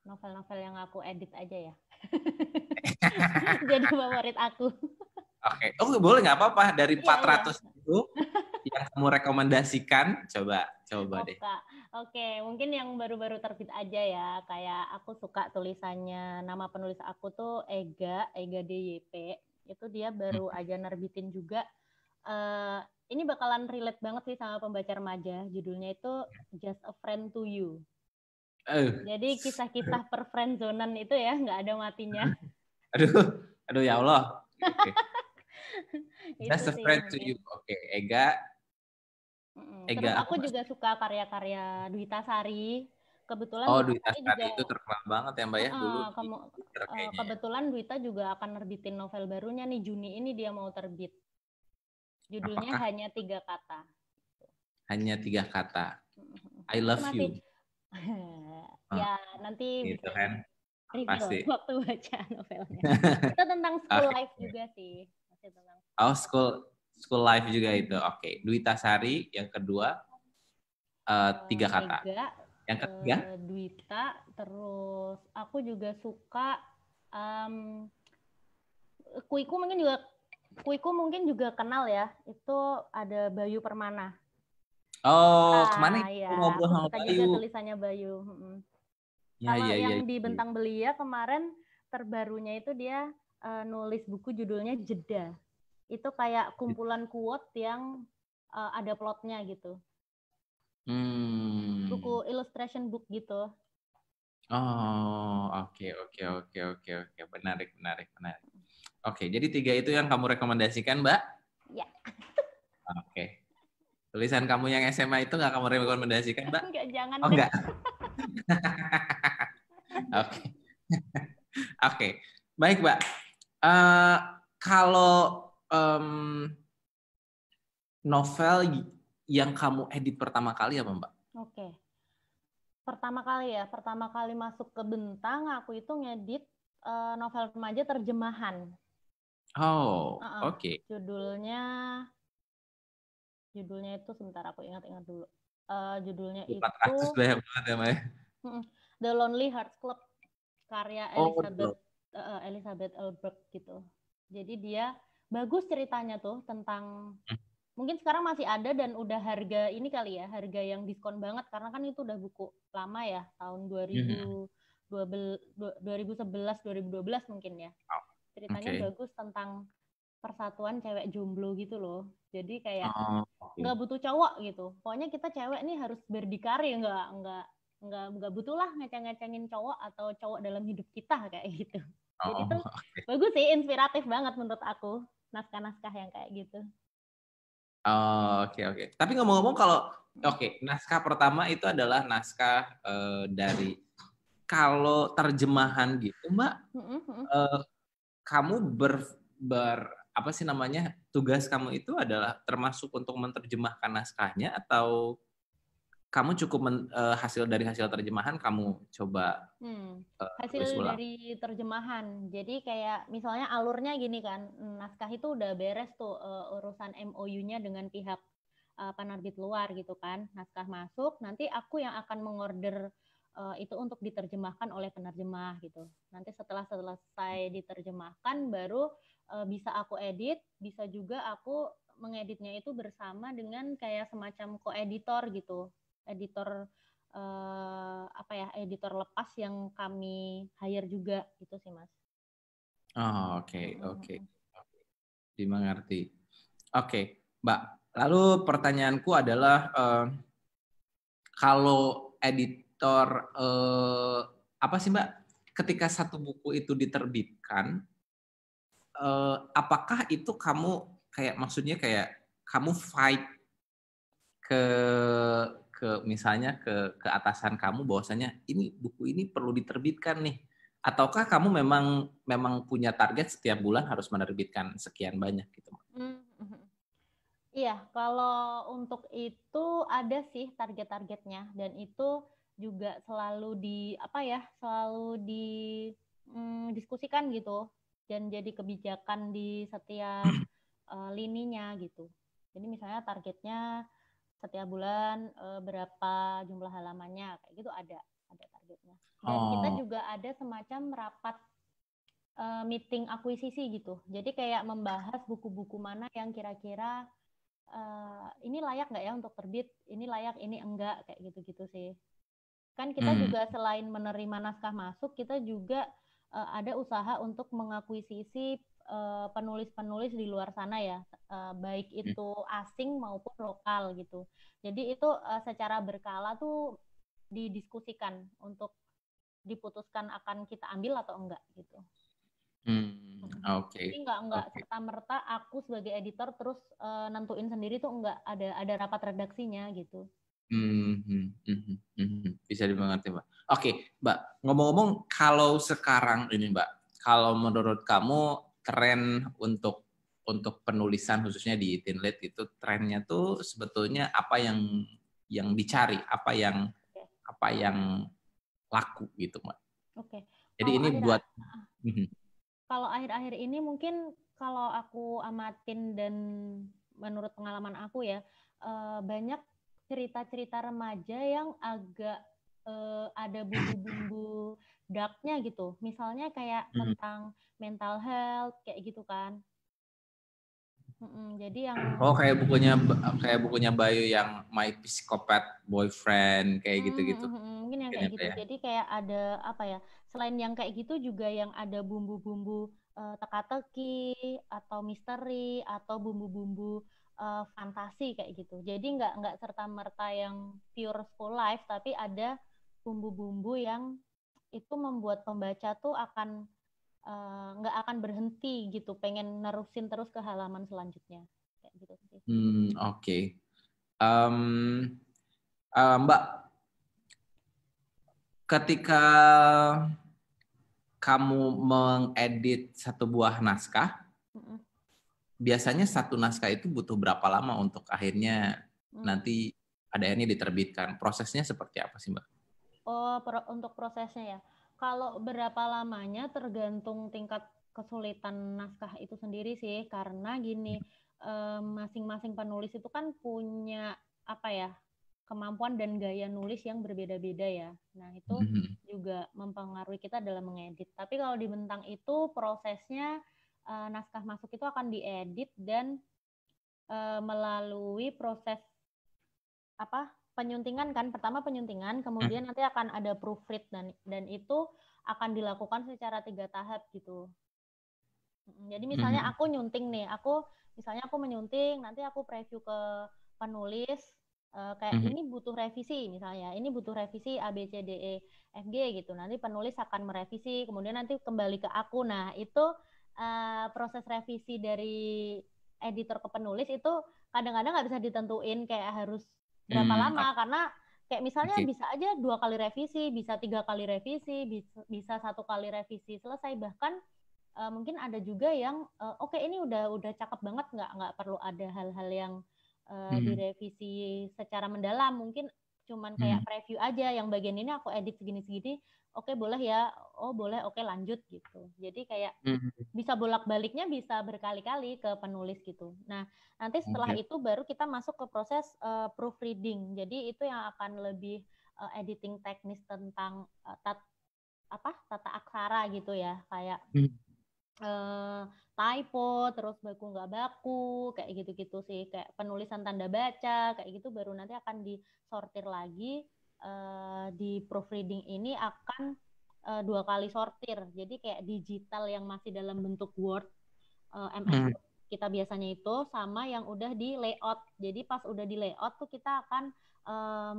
Novel-novel yang aku edit aja ya. <laughs> <laughs> Jadi favorit aku. Oke, okay. oh boleh nggak apa-apa dari yeah, iya, iya. ratus yeah. itu yang kamu rekomendasikan coba coba deh. Oke, mungkin yang baru-baru terbit aja ya. Kayak aku suka tulisannya. Nama penulis aku tuh Ega, Ega DYP. Itu dia baru hmm. aja nerbitin juga. Uh, ini bakalan relate banget sih sama pembaca remaja. Judulnya itu Just a Friend to You. Uh. Jadi kisah-kisah per friend zonan itu ya nggak ada matinya. <laughs> Aduh, aduh ya Allah. Okay. <laughs> That's a friend to you. Oke, okay. Ega. mm hmm Ega. Terus aku juga suka karya-karya Duita Sari. Kebetulan Oh, Duita Sari juga... itu terkenal banget ya, Mbak ya uh, dulu. Kamu, uh, eh, kebetulan Duita juga akan nerbitin novel barunya nih Juni ini dia mau terbit. Judulnya Apakah? hanya tiga kata. Hanya tiga kata. I love masih... you. <laughs> Ah, ya, nanti gitu kan? Review Pasti. <laughs> waktu baca novelnya. itu tentang school life juga sih. Oh, school school life juga hmm. itu. Oke. Okay. Dwi Tasari yang kedua uh, tiga eh, kata. Tiga. yang ketiga uh, terus aku juga suka um, kuiku mungkin juga kuiku mungkin juga kenal ya. Itu ada Bayu Permana. Oh, ah, kemana ya. ngobrol sama Bayu? Juga tulisannya Bayu. Hmm. Ya, Kalau ya, ya, yang ya, di Bentang Belia kemarin terbarunya itu dia uh, nulis buku judulnya Jeda. Itu kayak kumpulan quote yang uh, ada plotnya gitu. Hmm. Buku illustration book gitu. Oh, oke okay, oke okay, oke okay, oke oke. Menarik, menarik, menarik. Oke, jadi tiga itu yang kamu rekomendasikan, Mbak? Ya. Oke. Tulisan kamu yang SMA itu nggak kamu rekomendasikan, Mbak? Enggak, jangan. Oh, enggak. <laughs> Oke. <laughs> Oke. Baik, Mbak. Uh, kalau um, novel yang kamu edit pertama kali apa Mbak? Oke. Okay. Pertama kali ya, pertama kali masuk ke Bentang aku itu ngedit uh, novel remaja terjemahan. Oh, uh-uh. oke. Okay. Judulnya judulnya itu sebentar aku ingat-ingat dulu. Uh, judulnya itu banyak banget ya, The Lonely Hearts Club karya oh, Elizabeth uh, Elizabeth Elberg gitu. Jadi dia bagus ceritanya tuh tentang hmm. mungkin sekarang masih ada dan udah harga ini kali ya, harga yang diskon banget karena kan itu udah buku lama ya, tahun 2000 2011 2012 mungkin ya. Oh, ceritanya okay. bagus tentang persatuan cewek jomblo gitu loh. Jadi kayak oh, nggak okay. butuh cowok gitu. Pokoknya kita cewek nih harus berdikari nggak nggak nggak nggak butuh lah ngeceng-ngecengin cowok atau cowok dalam hidup kita kayak gitu. Jadi itu oh, <laughs> okay. bagus sih, inspiratif banget menurut aku naskah-naskah yang kayak gitu. Oke oh, oke. Okay, okay. Tapi ngomong-ngomong kalau oke okay, naskah pertama itu adalah naskah uh, dari kalau terjemahan gitu, Mbak, uh, kamu ber, ber apa sih namanya tugas kamu itu adalah termasuk untuk menerjemahkan naskahnya atau kamu cukup men, uh, hasil dari hasil terjemahan kamu coba hmm. uh, hasil dari terjemahan jadi kayak misalnya alurnya gini kan hmm, naskah itu udah beres tuh uh, urusan MOU-nya dengan pihak uh, penerbit luar gitu kan naskah masuk nanti aku yang akan mengorder uh, itu untuk diterjemahkan oleh penerjemah gitu nanti setelah selesai diterjemahkan baru uh, bisa aku edit bisa juga aku mengeditnya itu bersama dengan kayak semacam koeditor gitu editor uh, apa ya editor lepas yang kami hire juga gitu sih mas. Oh oke okay, oke okay. dimengerti. Oke okay, mbak. Lalu pertanyaanku adalah uh, kalau editor uh, apa sih mbak? Ketika satu buku itu diterbitkan, uh, apakah itu kamu kayak maksudnya kayak kamu fight ke ke misalnya ke ke atasan kamu bahwasanya ini buku ini perlu diterbitkan nih ataukah kamu memang memang punya target setiap bulan harus menerbitkan sekian banyak gitu hmm, hmm, hmm. Iya, kalau untuk itu ada sih target-targetnya dan itu juga selalu di apa ya, selalu di mm, diskusikan gitu dan jadi kebijakan di setiap uh, <clears throat> lininya gitu. Jadi misalnya targetnya setiap bulan uh, berapa jumlah halamannya kayak gitu ada ada targetnya dan oh. kita juga ada semacam rapat uh, meeting akuisisi gitu jadi kayak membahas buku-buku mana yang kira-kira uh, ini layak nggak ya untuk terbit ini layak ini enggak kayak gitu-gitu sih kan kita hmm. juga selain menerima naskah masuk kita juga uh, ada usaha untuk mengakuisisi penulis-penulis di luar sana ya, uh, baik itu asing maupun lokal gitu. Jadi itu uh, secara berkala tuh didiskusikan untuk diputuskan akan kita ambil atau enggak gitu. Hmm, oke. Okay. Jadi enggak enggak okay. serta merta aku sebagai editor terus uh, nentuin sendiri tuh enggak ada ada rapat redaksinya gitu. Hmm, hmm, hmm, hmm, bisa dimengerti, Mbak. Oke, okay, Mbak, ngomong-ngomong, kalau sekarang ini, Mbak, kalau menurut kamu tren untuk untuk penulisan khususnya di Tinlit itu trennya tuh sebetulnya apa yang yang dicari, apa yang okay. apa yang laku gitu, Mbak. Oke. Okay. Jadi kalau ini buat ah, ah. Mhm. kalau akhir-akhir ini mungkin kalau aku amatin dan menurut pengalaman aku ya eh, banyak cerita-cerita remaja yang agak eh, ada bumbu-bumbu darknya gitu misalnya kayak hmm. tentang mental health kayak gitu kan mm jadi yang oh kayak bukunya kayak bukunya Bayu yang My Psychopath Boyfriend kayak hmm, gitu-gitu. Mm, hmm mungkin yang kayak gitu. Ya. Jadi kayak ada apa ya? Selain yang kayak gitu juga yang ada bumbu-bumbu uh, teka-teki atau misteri atau bumbu-bumbu uh, fantasi kayak gitu. Jadi nggak nggak serta merta yang pure school life tapi ada bumbu-bumbu yang itu membuat pembaca tuh akan eh, nggak uh, akan berhenti gitu, pengen nerusin terus ke halaman selanjutnya. Kayak gitu sih. Hmm, oke. Okay. Um, uh, eh, Mbak, ketika kamu mengedit satu buah naskah, biasanya satu naskah itu butuh berapa lama untuk akhirnya mm. nanti ada ini diterbitkan? Prosesnya seperti apa sih, Mbak? Oh, pro untuk prosesnya ya. Kalau berapa lamanya tergantung tingkat kesulitan naskah itu sendiri sih, karena gini eh, masing-masing penulis itu kan punya apa ya kemampuan dan gaya nulis yang berbeda-beda ya. Nah itu -hmm. juga mempengaruhi kita dalam mengedit. Tapi kalau di bentang itu prosesnya uh, naskah masuk itu akan diedit dan uh, melalui proses apa penyuntingan kan pertama penyuntingan kemudian hmm. nanti akan ada proofread dan dan itu akan dilakukan secara tiga tahap gitu jadi misalnya hmm. aku nyunting nih aku misalnya aku menyunting nanti aku preview ke penulis uh, kayak hmm. ini butuh revisi misalnya ini butuh revisi a b c d e f g gitu nanti penulis akan merevisi kemudian nanti kembali ke aku nah itu uh, proses revisi dari editor ke penulis itu kadang-kadang nggak bisa ditentuin kayak harus berapa hmm. lama karena kayak misalnya okay. bisa aja dua kali revisi bisa tiga kali revisi bisa, satu kali revisi selesai bahkan uh, mungkin ada juga yang uh, oke okay, ini udah udah cakep banget nggak nggak perlu ada hal-hal yang uh, hmm. direvisi secara mendalam mungkin cuman kayak hmm. preview aja yang bagian ini aku edit segini-segini oke okay, boleh ya oh boleh oke okay, lanjut gitu jadi kayak mm-hmm. bisa bolak baliknya bisa berkali-kali ke penulis gitu nah nanti setelah okay. itu baru kita masuk ke proses uh, proofreading jadi itu yang akan lebih uh, editing teknis tentang uh, tat apa tata aksara gitu ya kayak mm. uh, typo terus baku nggak baku kayak gitu-gitu sih kayak penulisan tanda baca kayak gitu baru nanti akan disortir lagi uh, di proofreading ini akan uh, dua kali sortir. Jadi kayak digital yang masih dalam bentuk Word, uh, eh, MS hmm. kita biasanya itu sama yang udah di layout. Jadi pas udah di layout tuh kita akan um,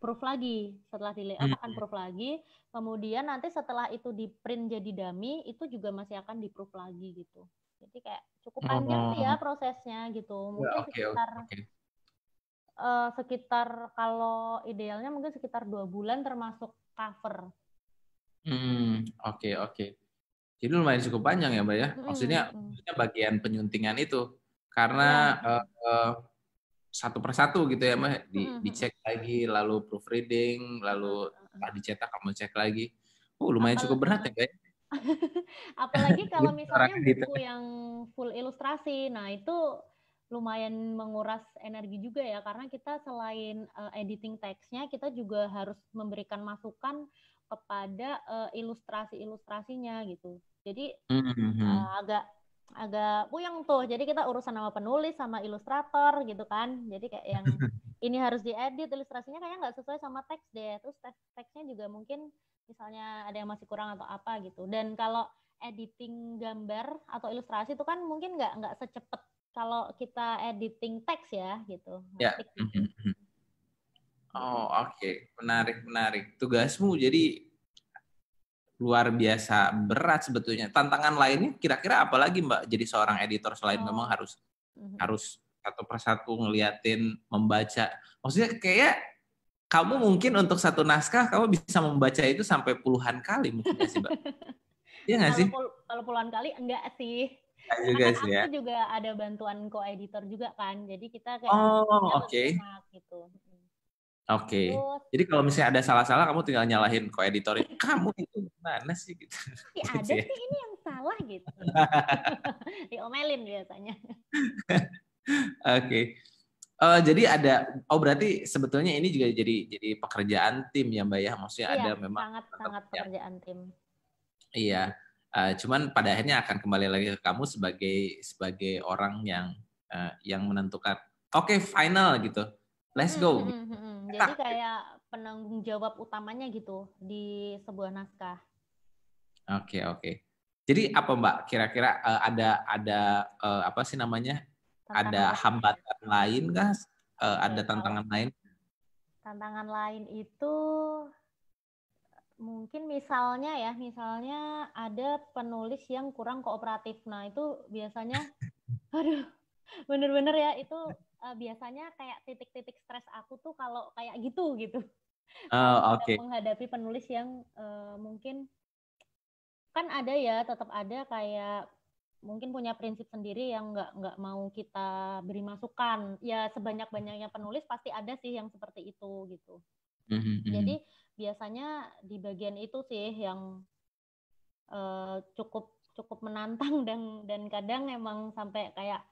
proof lagi. Setelah di layout hmm. akan proof lagi. Kemudian nanti setelah itu di print jadi dummy itu juga masih akan di proof lagi gitu. Jadi kayak cukup panjang ya oh. ya prosesnya gitu. Ya, Mungkin ya, okay, sekitar okay uh, sekitar kalau idealnya mungkin sekitar dua bulan termasuk cover. Hmm, oke okay, oke. Okay. Jadi lumayan cukup panjang ya, mbak ya. Hmm, maksudnya, mm-hmm. maksudnya bagian penyuntingan itu karena yeah. Iya. uh, eh, uh, satu persatu gitu ya, mbak. Di, mm-hmm. Dicek hmm. lagi, lalu proofreading, lalu mm-hmm. dicetak kamu cek lagi. Oh, lumayan apalagi, cukup berat ya, ya? guys. <laughs> apalagi kalau <laughs> misalnya buku gitu. yang full ilustrasi, nah itu lumayan menguras energi juga ya karena kita selain uh, editing teksnya kita juga harus memberikan masukan kepada uh, ilustrasi-ilustrasinya gitu. Jadi mm-hmm. uh, agak agak puyeng tuh. Jadi kita urusan sama penulis sama ilustrator gitu kan. Jadi kayak yang <laughs> ini harus diedit ilustrasinya kayaknya nggak sesuai sama teks deh. Terus teks teksnya juga mungkin misalnya ada yang masih kurang atau apa gitu. Dan kalau editing gambar atau ilustrasi itu kan mungkin nggak nggak secepat kalau kita editing teks ya gitu. Ya. Yeah. Mhm, mhm, mhm. Oh gitu. oke, okay. menarik menarik. Tugasmu jadi luar biasa berat sebetulnya. Tantangan lainnya kira-kira apa lagi mbak? Jadi seorang editor selain oh. memang harus mm-hmm. harus satu persatu ngeliatin, membaca. Maksudnya kayak kamu mungkin untuk satu naskah kamu bisa membaca itu sampai puluhan kali mungkin sih mbak? <laughs> Iya nggak sih? Kalau puluhan kali enggak sih. Iya juga Anak sih ya. juga ada bantuan co-editor juga kan. Jadi kita kayak Oh, oke. Okay. gitu. Oke. Okay. Jadi kalau misalnya ada salah-salah kamu tinggal nyalahin co-editor eh, kamu itu mana sih gitu. Ya, gitu ada ya. sih ini yang salah gitu. <laughs> Diomelin biasanya. Oke. Okay. Uh, eh, jadi ada, oh berarti sebetulnya ini juga jadi jadi pekerjaan tim ya Mbak ya, maksudnya iya, ada memang sangat sangat ya. pekerjaan tim. Iya. Uh, cuman pada akhirnya akan kembali lagi ke kamu sebagai sebagai orang yang uh, yang menentukan. Oke, okay, final gitu. Let's go. Hmm, hmm, hmm, hmm. Jadi kayak penanggung jawab utamanya gitu di sebuah naskah. Oke, okay, oke. Okay. Jadi apa Mbak kira-kira uh, ada ada uh, apa sih namanya? Tantangan ada hambatan lain kah? Uh, ada tantangan lain? Tantangan lain itu mungkin misalnya ya, misalnya ada penulis yang kurang kooperatif. Nah, itu biasanya <laughs> aduh, bener-bener ya itu uh, biasanya kayak titik-titik stres aku tuh kalau kayak gitu gitu. Oh, oke. Okay. Menghadapi penulis yang uh, mungkin kan ada ya, tetap ada kayak mungkin punya prinsip sendiri yang nggak nggak mau kita beri masukan. Ya sebanyak-banyaknya penulis pasti ada sih yang seperti itu gitu. Mm-hmm. Jadi biasanya di bagian itu sih yang uh, cukup cukup menantang <laughs> dan dan kadang emang sampai kayak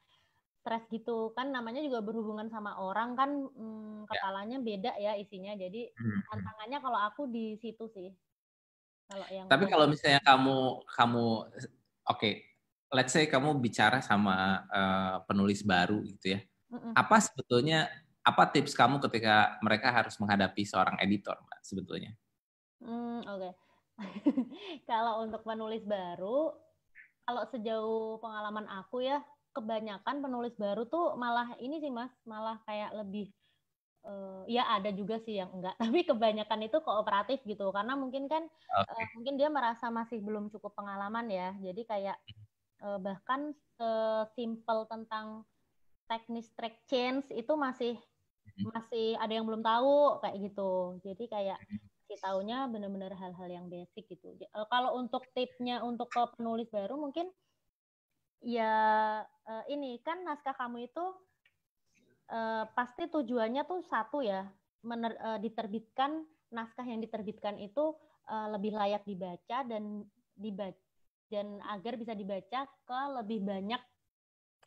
stres gitu kan namanya juga berhubungan sama orang kan hmm, ya. kepalanya ya. beda ya isinya jadi hmm, hmm. tantangannya kalau aku di situ sih kalau yang tapi kalau gitu. misalnya kamu kamu oke okay, let's say kamu bicara sama uh, penulis baru gitu ya mm -mm. apa sebetulnya apa tips kamu ketika mereka harus menghadapi seorang editor mbak sebetulnya? Hmm, Oke, okay. <laughs> kalau untuk penulis baru, kalau sejauh pengalaman aku ya kebanyakan penulis baru tuh malah ini sih mas, malah kayak lebih uh, ya ada juga sih yang enggak, <laughs> tapi kebanyakan itu kooperatif gitu karena mungkin kan okay. uh, eh, mungkin dia merasa masih belum cukup pengalaman ya, jadi kayak uh, bahkan simple tentang teknis track change itu masih Hmm. masih ada yang belum tahu kayak gitu. Jadi kayak hmm. si tahunya benar-benar hal-hal yang basic gitu. Eh, kalau untuk tipnya untuk ke penulis baru mungkin ya eh, ini kan naskah kamu itu eh, pasti tujuannya tuh satu ya, mener, diterbitkan naskah yang diterbitkan itu lebih layak dibaca dan dibaca dan agar bisa dibaca ke lebih banyak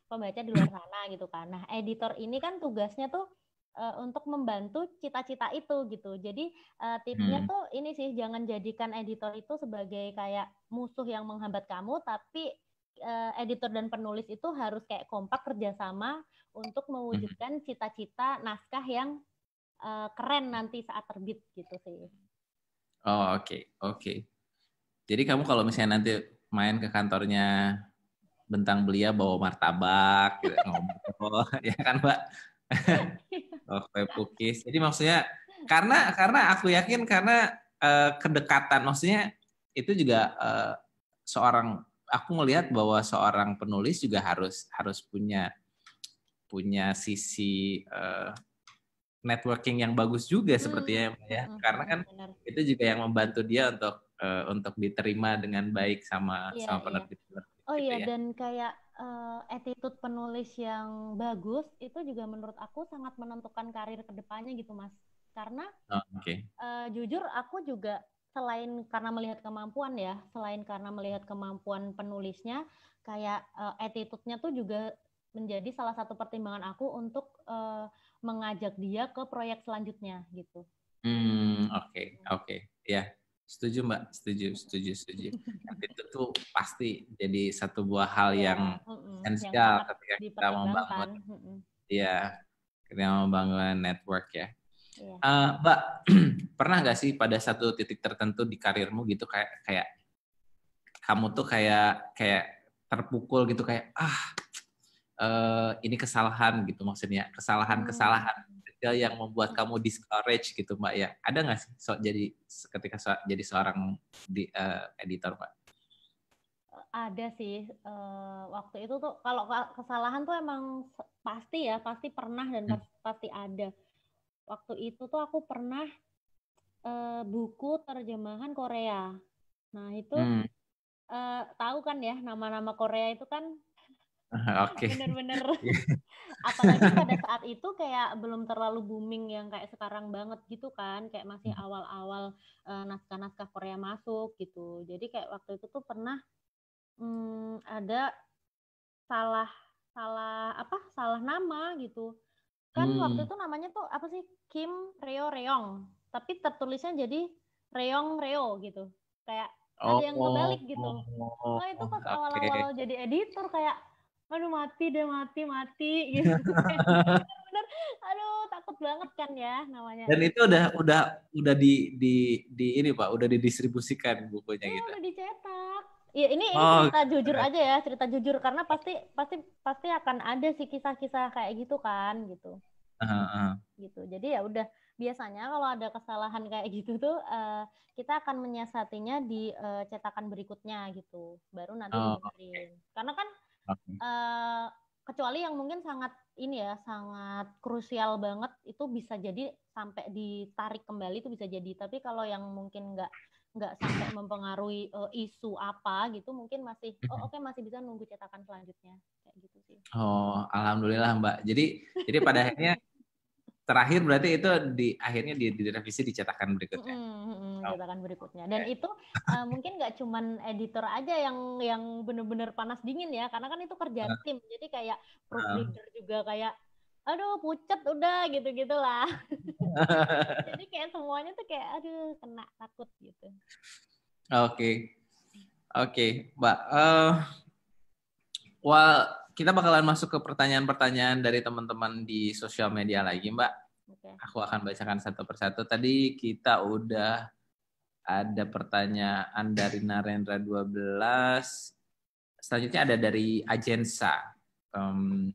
pembaca di luar <coughs> sana gitu kan. Nah, editor ini kan tugasnya tuh uh, untuk membantu cita-cita itu gitu. Jadi uh, tipsnya hmm. tuh ini sih jangan jadikan editor itu sebagai kayak musuh yang menghambat kamu, tapi uh, editor dan penulis itu harus kayak kompak kerjasama untuk hmm. mewujudkan cita-cita hmm. naskah yang uh, keren nanti saat terbit gitu sih. Oh oke okay. oke. Okay. Jadi kamu kalau misalnya nanti main ke kantornya bentang belia bawa martabak gitu, ngobrol <laughs> ya kan mbak <laughs> Oh, kue pukis. Jadi maksudnya karena karena aku yakin karena uh, kedekatan maksudnya itu juga uh, seorang aku melihat bahwa seorang penulis juga harus harus punya punya sisi uh, networking yang bagus juga hmm. sepertinya ya, ya. Hmm, karena kan Benar. itu juga yang membantu dia untuk uh, untuk diterima dengan baik sama yeah, sama iya. penerbit. Yeah. Oh iya, gitu iya ya. dan kayak uh, attitude penulis yang bagus itu juga menurut aku sangat menentukan karir kedepannya gitu mas karena oh, ah, okay. uh, eh, jujur aku juga selain karena melihat kemampuan ya selain karena melihat kemampuan penulisnya kayak uh, attitude-nya tuh juga menjadi salah satu pertimbangan aku untuk uh, mengajak dia ke proyek selanjutnya gitu. Hmm oke okay, oke okay. ya Setuju Mbak, setuju, setuju, setuju. <laughs> itu tuh pasti jadi satu buah hal iya, yang esensial ketika kita membangun, ya, ketika membangun network ya. Yeah. Iya. Uh, Mbak, <clears throat> pernah nggak sih pada satu titik tertentu di karirmu gitu kayak kayak kamu tuh kayak kayak terpukul gitu kayak ah uh, ini kesalahan gitu maksudnya kesalahan-kesalahan hmm. kecil yang membuat kamu discourage gitu mbak ya ada nggak sih so, jadi ketika so, jadi seorang di, uh, editor mbak ada sih uh, waktu itu tuh kalau kesalahan tuh emang pasti ya pasti pernah dan hmm. pasti ada waktu itu tuh aku pernah uh, buku terjemahan Korea nah itu hmm. uh, tahu kan ya nama-nama Korea itu kan Iya, oke. Okay. Bener-bener. <laughs> Iya. Apalagi <laughs> pada saat itu kayak belum terlalu booming yang kayak sekarang banget gitu kan, kayak masih hmm. awal-awal uh, naskah-naskah Korea masuk gitu. Jadi kayak waktu itu tuh pernah um, ada salah salah apa salah nama gitu. Kan hmm. waktu itu namanya tuh apa sih Kim Reo Reong, tapi tertulisnya jadi Reong Reo gitu. Kayak oh, ada yang kebalik gitu. Oh, oh itu pas awal-awal jadi editor kayak aduh mati deh mati mati <laughs> gitu bener aduh takut banget kan ya namanya dan itu udah udah udah di di di ini pak udah didistribusikan bukunya oh, gitu udah dicetak ya ini, ini oh, cerita okay. jujur aja ya cerita jujur karena pasti pasti pasti akan ada sih kisah-kisah kayak gitu kan gitu uh, huh gitu jadi ya udah biasanya kalau ada kesalahan kayak gitu tuh uh, kita akan menyiasatinya di uh, cetakan berikutnya gitu baru nanti oh, okay. karena kan Uh, kecuali yang mungkin sangat ini ya sangat krusial banget itu bisa jadi sampai ditarik kembali itu bisa jadi tapi kalau yang mungkin nggak nggak sampai mempengaruhi uh, isu apa gitu mungkin masih oh mm-hmm. oke okay, masih bisa nunggu cetakan selanjutnya kayak gitu sih oh alhamdulillah mbak jadi jadi pada akhirnya terakhir berarti itu di akhirnya di, di revisi berikutnya. Mm, -hmm, oh. berikutnya. Dan itu uh, mungkin nggak cuman editor aja yang yang benar-benar panas dingin ya, karena kan itu kerjaan nah. tim. Jadi kayak proofreader nah. uh. juga kayak aduh pucet udah gitu gitulah <laughs> jadi kayak semuanya tuh kayak aduh kena takut gitu oke okay. oke okay, mbak uh, eh, well kita bakalan masuk ke pertanyaan-pertanyaan dari teman-teman di sosial media lagi, Mbak. Okay. Aku akan bacakan satu persatu. Tadi kita udah ada pertanyaan dari Narendra 12. Selanjutnya ada dari Agensa. Um,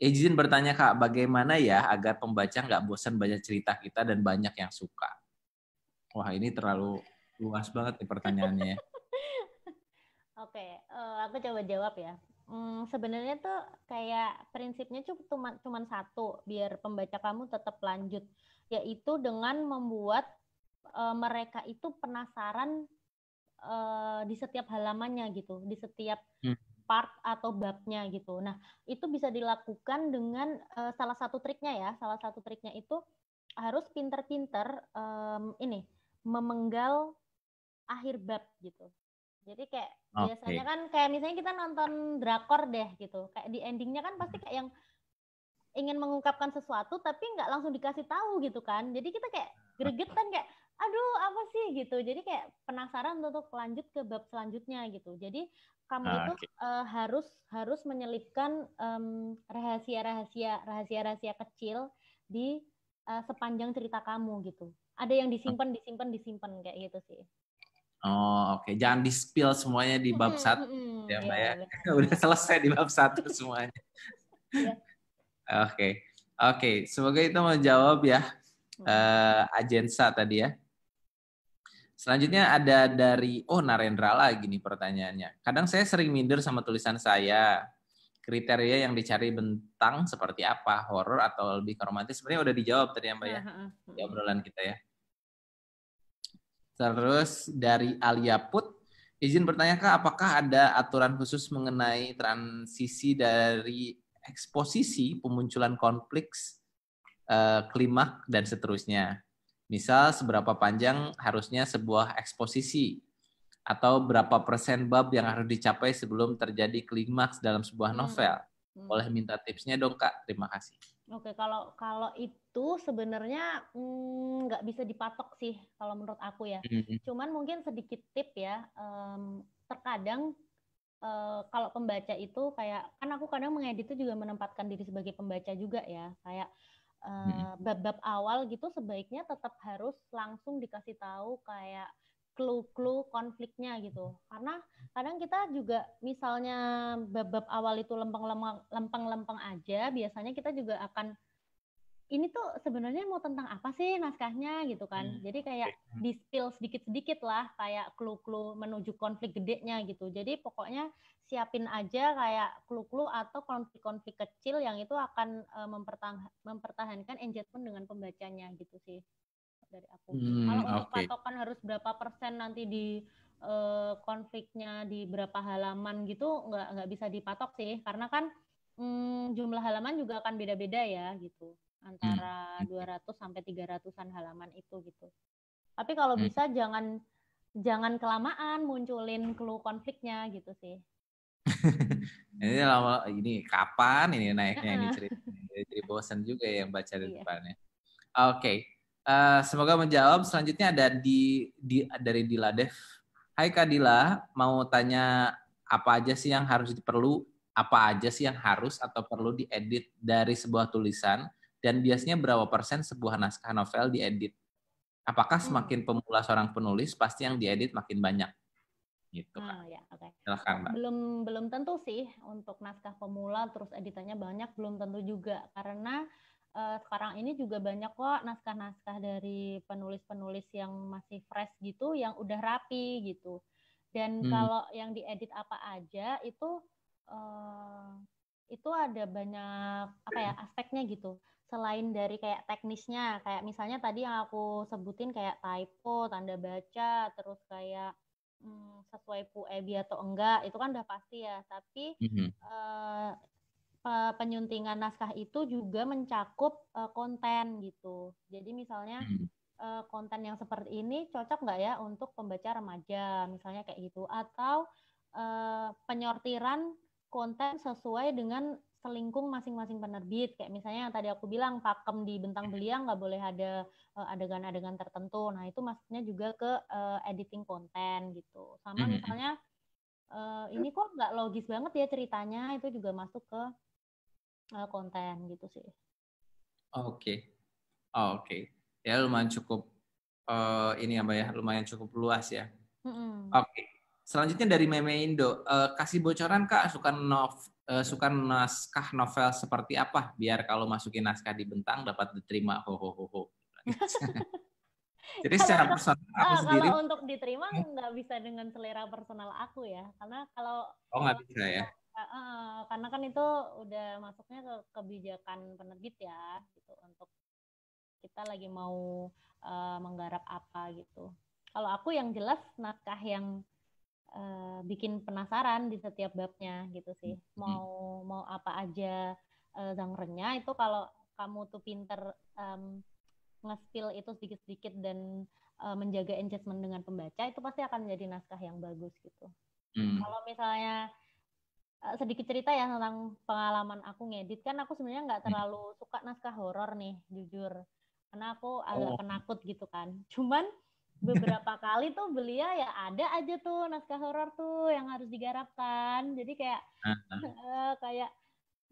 eh, izin bertanya Kak, bagaimana ya agar pembaca nggak bosan baca cerita kita dan banyak yang suka? Wah, ini terlalu luas banget nih pertanyaannya. Ya. <laughs> Oke, okay, uh, eh, aku coba jawab ya. Hmm, sebenarnya tuh kayak prinsipnya cuma cuma satu biar pembaca kamu tetap lanjut yaitu dengan membuat e, mereka itu penasaran e, di setiap halamannya gitu di setiap hmm. part atau babnya gitu. Nah itu bisa dilakukan dengan e, salah satu triknya ya salah satu triknya itu harus pinter-pinter e, ini memenggal akhir bab gitu. Jadi kayak okay. biasanya kan kayak misalnya kita nonton drakor deh gitu. Kayak di endingnya kan pasti hmm. kayak yang ingin mengungkapkan sesuatu tapi nggak langsung dikasih tahu gitu kan. Jadi kita kayak gregetan kayak aduh apa sih gitu. Jadi kayak penasaran untuk lanjut ke bab selanjutnya gitu. Jadi kamu okay. itu uh, harus harus menyelipkan um, rahasia-rahasia rahasia-rahasia kecil di uh, sepanjang cerita kamu gitu. Ada yang disimpan, disimpan, disimpan kayak gitu sih. Oh, oke. Okay. Jangan di-spill semuanya di bab satu hmm ya, Mbak ya. ya. <laughs> Udah selesai di bab satu semuanya. Iya. Oke. Oke, okay. okay. semoga itu menjawab ya uh, mm. eh, agensa tadi ya. Selanjutnya ada dari oh Narendra lagi nih pertanyaannya. Kadang saya sering minder sama tulisan saya. Kriteria yang dicari bentang seperti apa? Horor atau lebih romantis? Sebenarnya udah dijawab tadi ya Mbak ya. Di obrolan kita ya. Terus dari Alia Put, izin bertanya Kak, apakah ada aturan khusus mengenai transisi dari eksposisi pemunculan konflik eh, klimak dan seterusnya? Misal seberapa panjang harusnya sebuah eksposisi atau berapa persen bab yang harus dicapai sebelum terjadi klimaks dalam sebuah hmm. novel? Hmm. Boleh minta tipsnya dong Kak. Terima kasih. Oke, kalau kalau itu sebenarnya mm, nggak mm, bisa dipatok sih kalau menurut aku ya. Mm-hmm. Cuman mungkin sedikit tip ya. Um, terkadang uh, kalau pembaca itu kayak kan aku kadang mengedit itu juga menempatkan diri sebagai pembaca juga ya. Kayak uh, bab-bab awal gitu sebaiknya tetap harus langsung dikasih tahu kayak clue-clue konfliknya gitu. Karena kadang kita juga misalnya bab-bab awal itu lempeng-lempeng aja, biasanya kita juga akan ini tuh sebenarnya mau tentang apa sih naskahnya gitu kan. Hmm. Jadi kayak hmm. di spill sedikit-sedikit lah kayak clue-clue menuju konflik gedenya gitu. Jadi pokoknya siapin aja kayak clue-clue atau konflik-konflik kecil yang itu akan eh, mempertahankan engagement dengan pembacanya gitu sih dari aku. Hmm, Kalau untuk patokan harus berapa persen nanti di uh, konfliknya di berapa halaman gitu nggak nggak bisa dipatok sih karena kan um, jumlah halaman juga akan beda-beda ya gitu antara hmm. 200 sampai 300-an halaman itu gitu. Tapi kalau hmm. bisa jangan jangan kelamaan munculin clue konfliknya gitu sih. <laughs> ini lama ini kapan ini naiknya ini cerita jadi bosan juga ya yang baca di iya. depannya. Oke, okay. Eh, semoga menjawab. Selanjutnya ada di, di dari Dila Dev. Hai Kak Dila, mau tanya apa aja sih yang harus diperlu, apa aja sih yang harus atau perlu diedit dari sebuah tulisan, dan biasanya berapa persen sebuah naskah novel diedit? Apakah hmm. semakin pemula seorang penulis pasti yang diedit makin banyak? gitu kan. ya, okay. Silahkan, Mbak. Belum belum tentu sih untuk naskah pemula terus editannya banyak belum tentu juga karena uh, sekarang ini juga banyak kok naskah-naskah dari penulis-penulis yang masih fresh gitu, yang udah rapi gitu. Dan hmm. kalau yang diedit apa aja itu uh, itu ada banyak apa ya aspeknya gitu. Selain dari kayak teknisnya, kayak misalnya tadi yang aku sebutin kayak typo, tanda baca, terus kayak hmm, sesuai puebi atau enggak itu kan udah pasti ya. Tapi mm -hmm. uh, Eh, penyuntingan naskah itu juga mencakup uh, konten gitu. Jadi misalnya hmm. uh, konten yang seperti ini cocok nggak ya untuk pembaca remaja, misalnya kayak gitu, atau uh, penyortiran konten sesuai dengan selingkung masing-masing penerbit. Kayak misalnya yang tadi aku bilang pakem di bentang Beliau nggak boleh ada adegan adegan-adegan tertentu. Nah itu maksudnya juga ke uh, editing konten gitu. Sama hmm. misalnya Uh, ini kok nggak logis banget ya ceritanya itu juga masuk ke Eh, konten gitu sih. Oke, okay. oke, okay. ya lumayan cukup uh, ini ya ya, lumayan cukup luas ya. Mm-hmm. Oke, okay. selanjutnya dari Meme Indo, uh, kasih bocoran kak suka nov, uh, suka naskah novel seperti apa biar kalau masukin naskah di bentang dapat diterima ho ho ho ho. <laughs> Jadi secara personal aku uh, sendiri. Kalau untuk diterima nggak bisa dengan selera personal aku ya, karena kalau oh nggak bisa ya uh, karena kan itu udah masuknya ke kebijakan penerbit ya gitu untuk kita lagi mau uh, menggarap apa gitu kalau aku yang jelas naskah yang uh, bikin penasaran di setiap babnya gitu sih hmm, hmm. mau mau apa aja uh, itu kalau kamu tuh pinter um, nge-spill itu sedikit-sedikit dan uh, menjaga engagement dengan pembaca itu pasti akan menjadi naskah yang bagus gitu. Hmm. Kalau misalnya Eh, sedikit cerita ya tentang pengalaman aku ngedit kan aku sebenarnya nggak hmm. terlalu suka naskah horor nih jujur karena aku agak oh. penakut gitu kan <laughs> cuman beberapa <laughs> kali tuh belia ya ada aja tuh naskah horor tuh yang harus digarapkan jadi kayak uh-huh. <laughs> kayak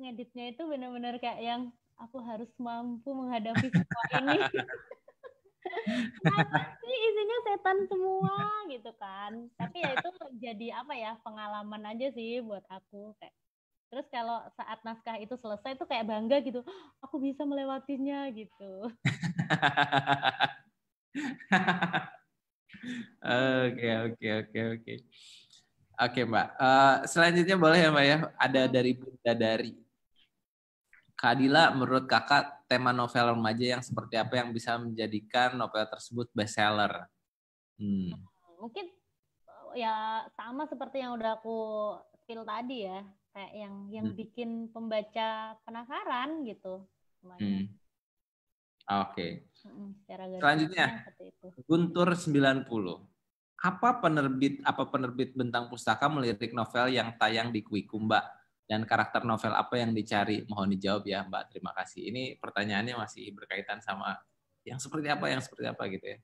ngeditnya itu bener-bener kayak yang aku harus mampu menghadapi semua ini isinya setan semua <laughs> gitu kan tapi ya itu jadi apa ya pengalaman aja sih buat aku kayak terus kalau saat naskah itu selesai tuh kayak bangga gitu oh, aku bisa melewatinya gitu <laughs> oke oke oke oke oke mbak uh, selanjutnya boleh ya mbak ya ada dari bunda dari Kak Adila, menurut kakak tema novel remaja yang seperti apa yang bisa menjadikan novel tersebut bestseller? Hmm. Oh, mungkin oh, ya sama seperti yang udah aku spill tadi ya, kayak yang yang hmm. bikin pembaca penasaran gitu. Hmm. Oke. Okay. Hmm, Selanjutnya, Guntur 90. Apa penerbit apa penerbit bentang pustaka melirik novel yang tayang di Kuikumba? dan karakter novel apa yang dicari? Mohon dijawab ya, Mbak. Terima kasih. Ini pertanyaannya masih berkaitan sama yang seperti apa, yang seperti apa gitu ya.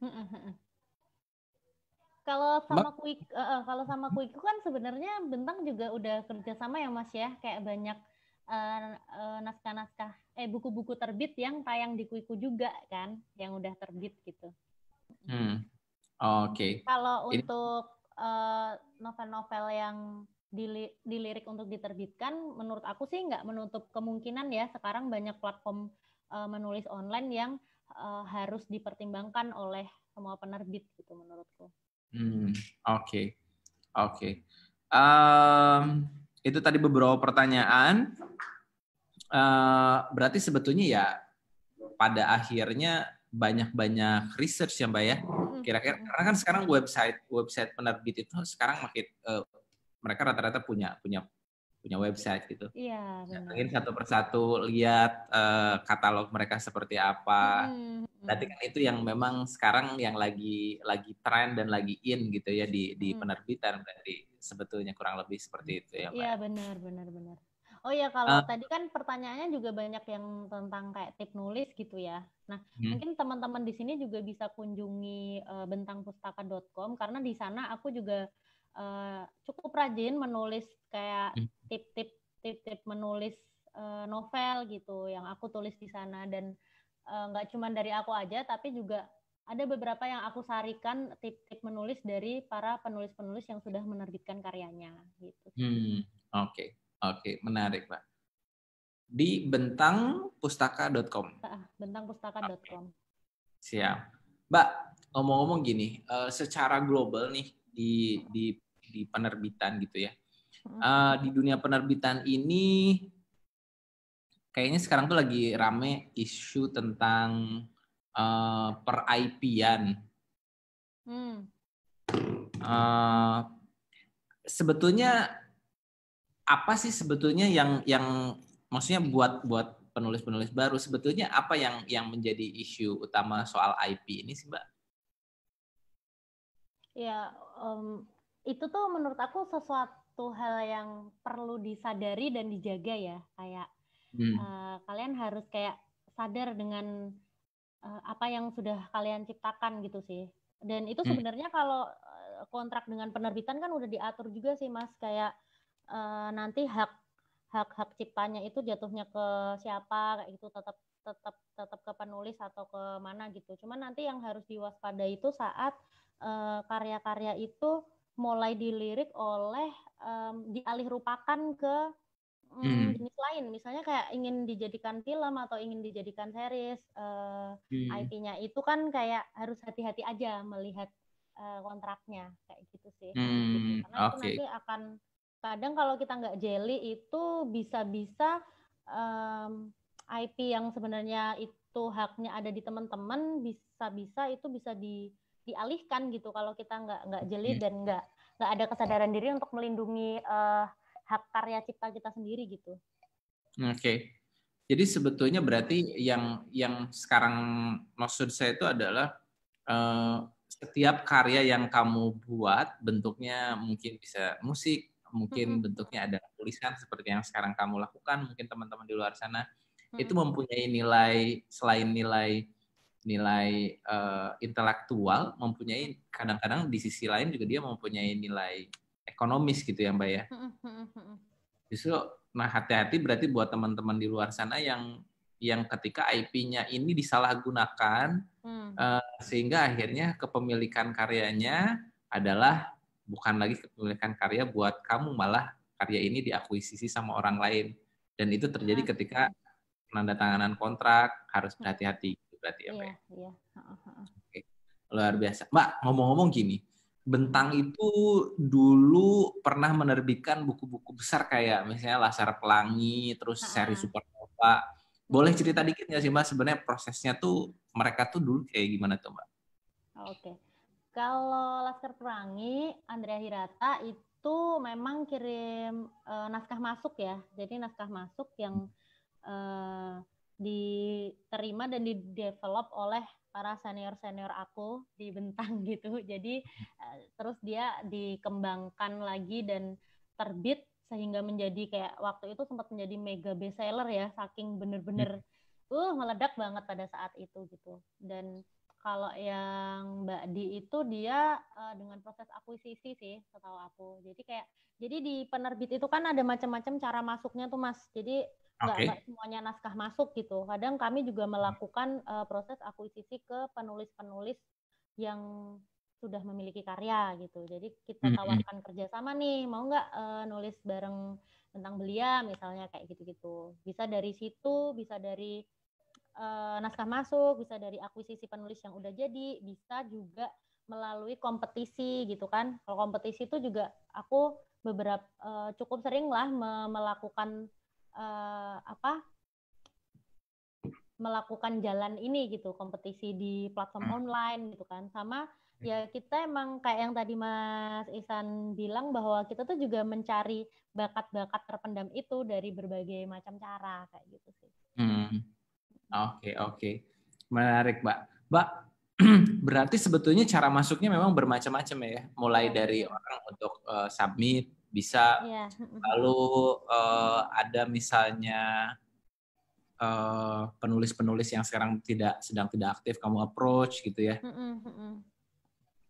Kalau sama Quick, uh, kalau sama Quick kan sebenarnya Bentang juga udah kerjasama ya Mas ya, kayak banyak eh, eh, naskah-naskah, uh, uh, eh buku-buku terbit yang tayang di Kuiku juga kan, yang udah terbit gitu. Hmm. Oh, Oke. Okay. Kalau untuk eh, novel-novel uh, yang dilirik untuk diterbitkan, menurut aku sih nggak menutup kemungkinan ya sekarang banyak platform uh, menulis online yang uh, harus dipertimbangkan oleh semua penerbit gitu menurutku. Hmm, oke, okay. oke. Okay. Um, itu tadi beberapa pertanyaan. Uh, berarti sebetulnya ya pada akhirnya banyak-banyak research ya mbak ya kira-kira karena kan sekarang website website penerbit itu sekarang makin uh, mereka rata-rata punya punya punya website gitu. Iya. Mungkin nah, satu persatu lihat uh, katalog mereka seperti apa. Hmm. kan itu yang memang sekarang yang lagi lagi tren dan lagi in gitu ya di di hmm. penerbitan berarti sebetulnya kurang lebih seperti itu ya. Iya benar benar benar. Oh ya kalau uh, tadi kan pertanyaannya juga banyak yang tentang kayak tip nulis gitu ya. Nah hmm. mungkin teman-teman di sini juga bisa kunjungi uh, eh, bentangpustaka.com karena di sana aku juga uh, cukup rajin menulis kayak hmm. tip-tip tip-tip menulis uh, novel gitu yang aku tulis di sana dan eh, nggak uh, cuma dari aku aja tapi juga ada beberapa yang aku sarikan tip-tip menulis dari para penulis-penulis yang sudah menerbitkan karyanya gitu. Hmm, oke. Okay. Oke, okay, menarik, Pak. Di bentangpustaka.com. Ah, bentangpustaka.com. Okay. Siap. Mbak, ngomong-ngomong gini, secara global nih di di di penerbitan gitu ya. Uh, di dunia penerbitan ini kayaknya sekarang tuh lagi rame isu tentang uh, per ip Hmm. Uh, sebetulnya apa sih sebetulnya yang yang maksudnya buat buat penulis-penulis baru sebetulnya apa yang yang menjadi isu utama soal IP ini sih, Mbak? Ya, um, itu tuh menurut aku sesuatu hal yang perlu disadari dan dijaga ya. Kayak hmm. uh, kalian harus kayak sadar dengan uh, apa yang sudah kalian ciptakan gitu sih. Dan itu hmm. sebenarnya hmm. kalau eh, kontrak dengan penerbitan kan udah diatur juga sih Mas kayak uh, nanti hak hak hak ciptanya itu jatuhnya ke siapa kayak gitu tetap tetap tetap ke penulis atau ke mana gitu. Cuman nanti yang harus diwaspadai itu saat Eh, karya-karya uh, itu mulai dilirik oleh um, dialih rupakan ke mm, hmm. jenis lain misalnya kayak ingin dijadikan film atau ingin dijadikan series uh, hmm. IP-nya itu kan kayak harus hati-hati aja melihat uh, kontraknya kayak gitu sih nah, gitu. hmm. karena okay. itu nanti akan kadang kalau kita nggak jeli itu bisa-bisa um, IP yang sebenarnya itu haknya ada di teman-teman bisa-bisa itu bisa di dialihkan gitu kalau kita nggak nggak jeli iya. dan nggak nggak ada kesadaran diri untuk melindungi uh, hak karya cipta kita sendiri gitu. Oke. Okay. Jadi sebetulnya berarti yang yang sekarang maksud saya itu adalah uh, setiap karya yang kamu buat bentuknya mungkin bisa musik, mungkin hmm bentuknya ada tulisan seperti yang sekarang kamu lakukan, mungkin teman-teman di luar sana hmm itu mempunyai nilai selain nilai nilai uh, intelektual mempunyai kadang-kadang di sisi lain juga dia mempunyai nilai ekonomis gitu ya mbak ya hmm, hmm, hmm, justru nah hati-hati berarti buat teman-teman di luar sana yang yang ketika IP-nya ini disalahgunakan hmm. uh, sehingga akhirnya kepemilikan karyanya adalah bukan lagi kepemilikan karya buat kamu malah karya ini diakuisisi sama orang lain dan itu terjadi ketika penandatanganan kontrak harus berhati-hati berarti ya, ya? Iya. iya. Oke. Luar biasa. Mbak, ngomong-ngomong gini, Bentang itu dulu pernah menerbitkan buku-buku besar kayak misalnya Lasar Pelangi, terus seri Super Supernova. Boleh cerita dikit nggak sih Mbak sebenarnya prosesnya tuh mereka tuh dulu kayak gimana tuh Mbak? Oke. Okay. Kalau Laskar Pelangi, Andrea Hirata itu memang kirim e, naskah masuk ya. Jadi naskah masuk yang e, diterima dan didevelop oleh para senior senior aku di bentang <laughs> gitu jadi eh, terus dia dikembangkan lagi dan terbit sehingga menjadi kayak waktu itu sempat menjadi mega bestseller ya saking bener-bener hmm. uh meledak banget pada saat itu gitu dan kalau yang Mbak Di itu dia uh, dengan proses akuisisi sih setahu aku jadi kayak jadi di penerbit itu kan ada macam-macam cara masuknya tuh Mas jadi nggak okay. semuanya naskah masuk gitu. Kadang kami juga hmm. melakukan uh, proses akuisisi ke penulis-penulis yang sudah memiliki karya gitu. Jadi kita hmm, hmm. tawarkan mm -hmm. kerjasama nih, mau nggak uh, nulis bareng tentang belia misalnya kayak gitu-gitu. Bisa dari situ, bisa dari uh, naskah masuk, bisa dari akuisisi penulis yang udah jadi, bisa juga melalui kompetisi gitu kan. Kalau kompetisi itu juga aku beberapa uh, cukup sering lah me melakukan uh, apa melakukan jalan ini gitu kompetisi di platform hmm. online gitu kan sama hmm. ya kita emang kayak yang tadi Mas Isan bilang bahwa kita tuh juga mencari bakat-bakat terpendam itu dari berbagai macam cara kayak gitu sih. Oke hmm. oke okay, okay. menarik mbak mbak <clears throat> berarti sebetulnya cara masuknya memang bermacam-macam ya mulai iya. dari orang untuk uh, submit bisa yeah. lalu uh, ada misalnya penulis eh, penulis-penulis yang sekarang tidak sedang tidak aktif kamu approach gitu ya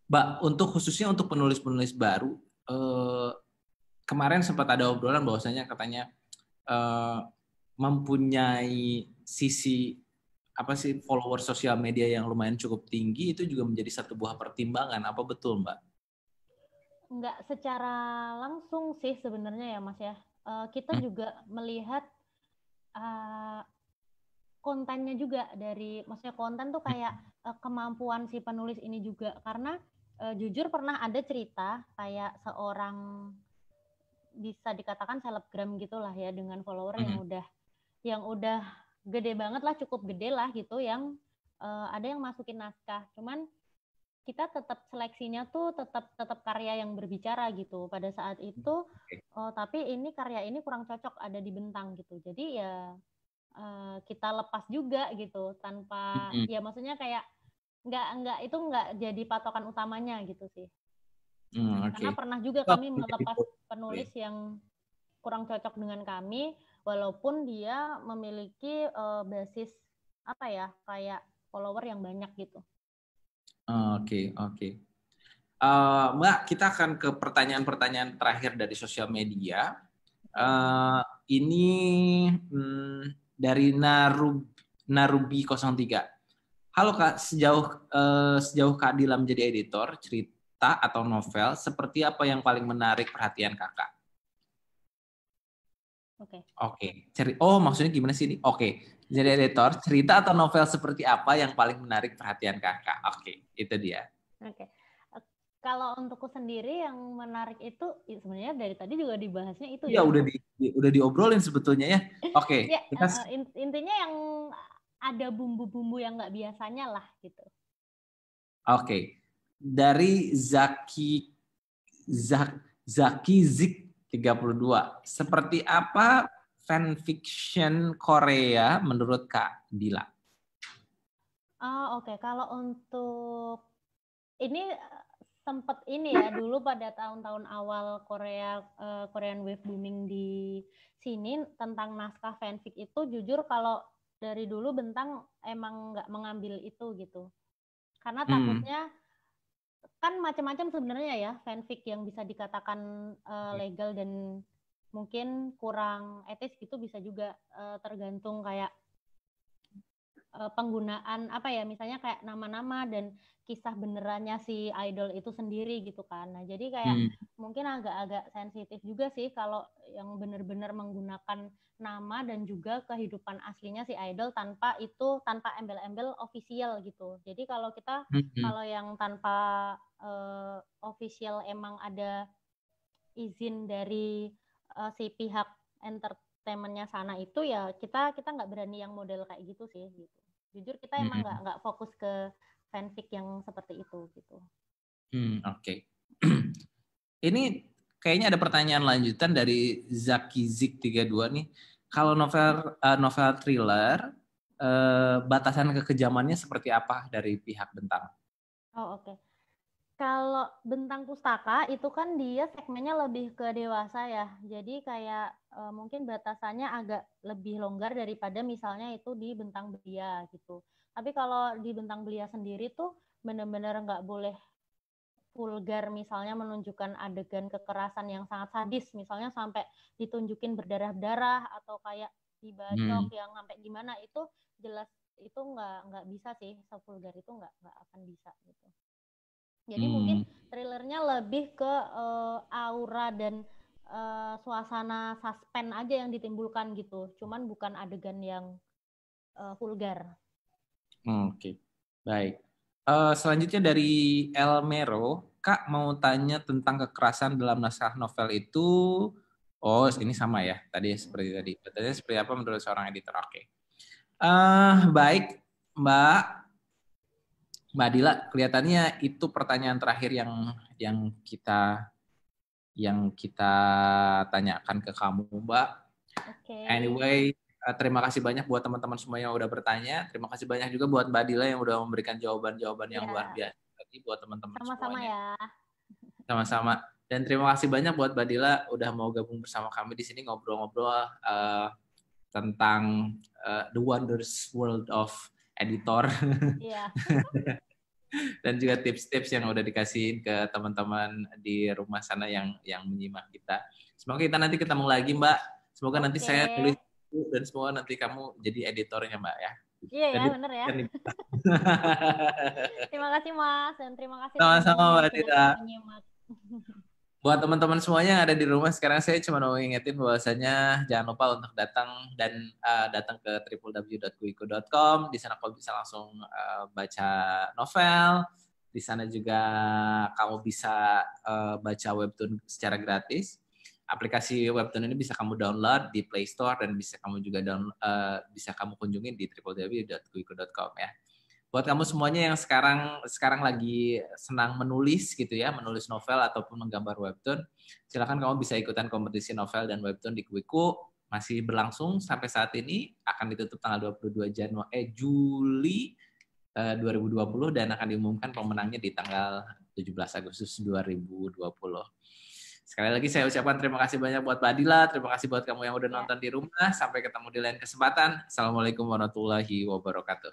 mbak untuk khususnya untuk penulis-penulis baru uh, kemarin sempat ada obrolan bahwasanya katanya uh, mempunyai sisi apa sih follower sosial media yang lumayan cukup tinggi itu juga menjadi satu buah pertimbangan apa betul mbak nggak secara langsung sih sebenarnya ya Mas ya. Uh, kita hmm. juga melihat uh, kontennya juga dari maksudnya konten tuh hmm. kayak uh, kemampuan si penulis ini juga karena uh, jujur pernah ada cerita kayak seorang bisa dikatakan selebgram gitulah ya dengan follower hmm. yang udah yang udah gede banget lah cukup gede lah gitu yang uh, ada yang masukin naskah cuman kita tetap seleksinya tuh tetap tetap karya yang berbicara gitu pada saat hmm, itu okay. oh, tapi ini karya ini kurang cocok ada di bentang gitu jadi ya uh, kita lepas juga gitu tanpa mm -hmm. ya maksudnya kayak nggak nggak itu nggak jadi patokan utamanya gitu sih mm, okay. karena pernah juga kami melepas ya. penulis yang kurang cocok dengan kami walaupun dia memiliki uh, basis apa ya kayak follower yang banyak gitu Oke, oke. Uh, Mbak, kita akan ke pertanyaan-pertanyaan terakhir dari sosial media. Uh, ini hmm, dari Narub Narubi 03. Halo Kak, sejauh uh, sejauh Kak Dila menjadi editor cerita atau novel, seperti apa yang paling menarik perhatian Kakak? Oke. Okay. Oke. Okay. oh, maksudnya gimana sih ini? Oke. Okay. Jadi editor, cerita atau novel seperti apa yang paling menarik perhatian kakak? Oke, itu dia. Oke. Kalau untukku sendiri yang menarik itu sebenarnya dari tadi juga dibahasnya itu ya. Ya udah di, udah diobrolin sebetulnya ya. Oke. <laughs> ya, kita... Eh, intinya yang ada bumbu-bumbu yang nggak biasanya lah gitu. Oke. Dari Zaki Zak, Zaki Zik 32. Seperti apa fan fiction Korea menurut Kak Dila? Ah, oke. Okay. Kalau untuk ini eh, sempat ini ya dulu pada tahun-tahun awal Korea uh, Korean Wave booming di sini tentang naskah fanfic itu jujur kalau dari dulu bentang emang nggak mengambil itu gitu karena hmm. takutnya hmm. kan macam-macam sebenarnya ya fanfic yang bisa dikatakan uh, legal dan mungkin kurang etis gitu bisa juga uh, tergantung kayak uh, penggunaan apa ya misalnya kayak nama-nama dan kisah benerannya si idol itu sendiri gitu kan. Nah, jadi kayak hmm. mungkin agak-agak sensitif juga sih kalau yang bener-bener menggunakan nama dan juga kehidupan aslinya si idol tanpa itu tanpa embel-embel official gitu. Jadi kalau kita hmm. kalau yang tanpa uh, official emang ada izin dari uh, si pihak entertainmentnya sana itu ya kita kita nggak berani yang model kayak gitu sih gitu jujur kita emang nggak nggak fokus ke fanfic yang seperti itu gitu hmm, oke okay. <clears throat> ini kayaknya ada pertanyaan lanjutan dari Zaki Zik 32 nih kalau novel uh, novel thriller uh, batasan kekejamannya seperti apa dari pihak bentang oh oke okay kalau bentang pustaka itu kan dia segmennya lebih ke dewasa ya. Jadi kayak e, mungkin batasannya agak lebih longgar daripada misalnya itu di bentang belia gitu. Tapi kalau di bentang belia sendiri tuh benar-benar nggak boleh vulgar misalnya menunjukkan adegan kekerasan yang sangat sadis misalnya sampai ditunjukin berdarah-darah atau kayak dibacok hmm. yang sampai gimana itu jelas itu nggak nggak bisa sih sevulgar itu nggak nggak akan bisa gitu. Jadi hmm. mungkin trailernya lebih ke uh, aura dan uh, suasana suspense aja yang ditimbulkan gitu. Cuman bukan adegan yang uh, vulgar. Hmm, Oke, okay. baik. Uh, selanjutnya dari Elmero, Kak mau tanya tentang kekerasan dalam naskah novel itu. Oh, ini sama ya. Tadi seperti tadi. Pertanyaannya seperti apa menurut seorang editor? Oke. Okay. Uh, baik, Mbak Mbak Adila, kelihatannya itu pertanyaan terakhir yang yang kita yang kita tanyakan ke kamu, Mbak. Okay. Anyway, eh, terima kasih banyak buat teman-teman semua yang udah bertanya. Terima kasih banyak juga buat Mbak Adila yang udah memberikan jawaban-jawaban yeah. yang iya. luar biasa tadi buat teman-teman Sama-sama ya. Sama-sama. Dan terima kasih banyak buat Mbak Adila udah mau gabung bersama kami di sini ngobrol-ngobrol uh, tentang uh, the wonders world of editor. Iya. <laughs> Dan juga tips-tips yang udah dikasih ke teman-teman di rumah sana yang yang menyimak kita. Semoga kita nanti ketemu lagi, Mbak. Semoga okay. nanti saya tulis dan semoga nanti kamu jadi editornya, Mbak ya. Iya, iya ya, benar kan <laughs> ya. terima kasih Mas dan terima kasih. Sama-sama Mbak Tita. <laughs> buat teman-teman semuanya yang ada di rumah sekarang saya cuma mau ingetin bahwasanya jangan lupa untuk datang dan uh, datang ke www.kuiku.com di sana kamu bisa langsung uh, baca novel di sana juga kamu bisa uh, baca webtoon secara gratis aplikasi webtoon ini bisa kamu download di Play Store dan bisa kamu juga download, uh, bisa kamu kunjungi di www.kuiku.com ya buat kamu semuanya yang sekarang sekarang lagi senang menulis gitu ya, menulis novel ataupun menggambar webtoon, silakan kamu bisa ikutan kompetisi novel dan webtoon di Kuiku masih berlangsung sampai saat ini akan ditutup tanggal 22 Januari eh Juli eh, 2020 dan akan diumumkan pemenangnya di tanggal 17 Agustus 2020. Sekali lagi saya ucapkan terima kasih banyak buat Badila terima kasih buat kamu yang udah iya. nonton di rumah. Sampai ketemu di lain kesempatan. Assalamualaikum warahmatullahi wabarakatuh.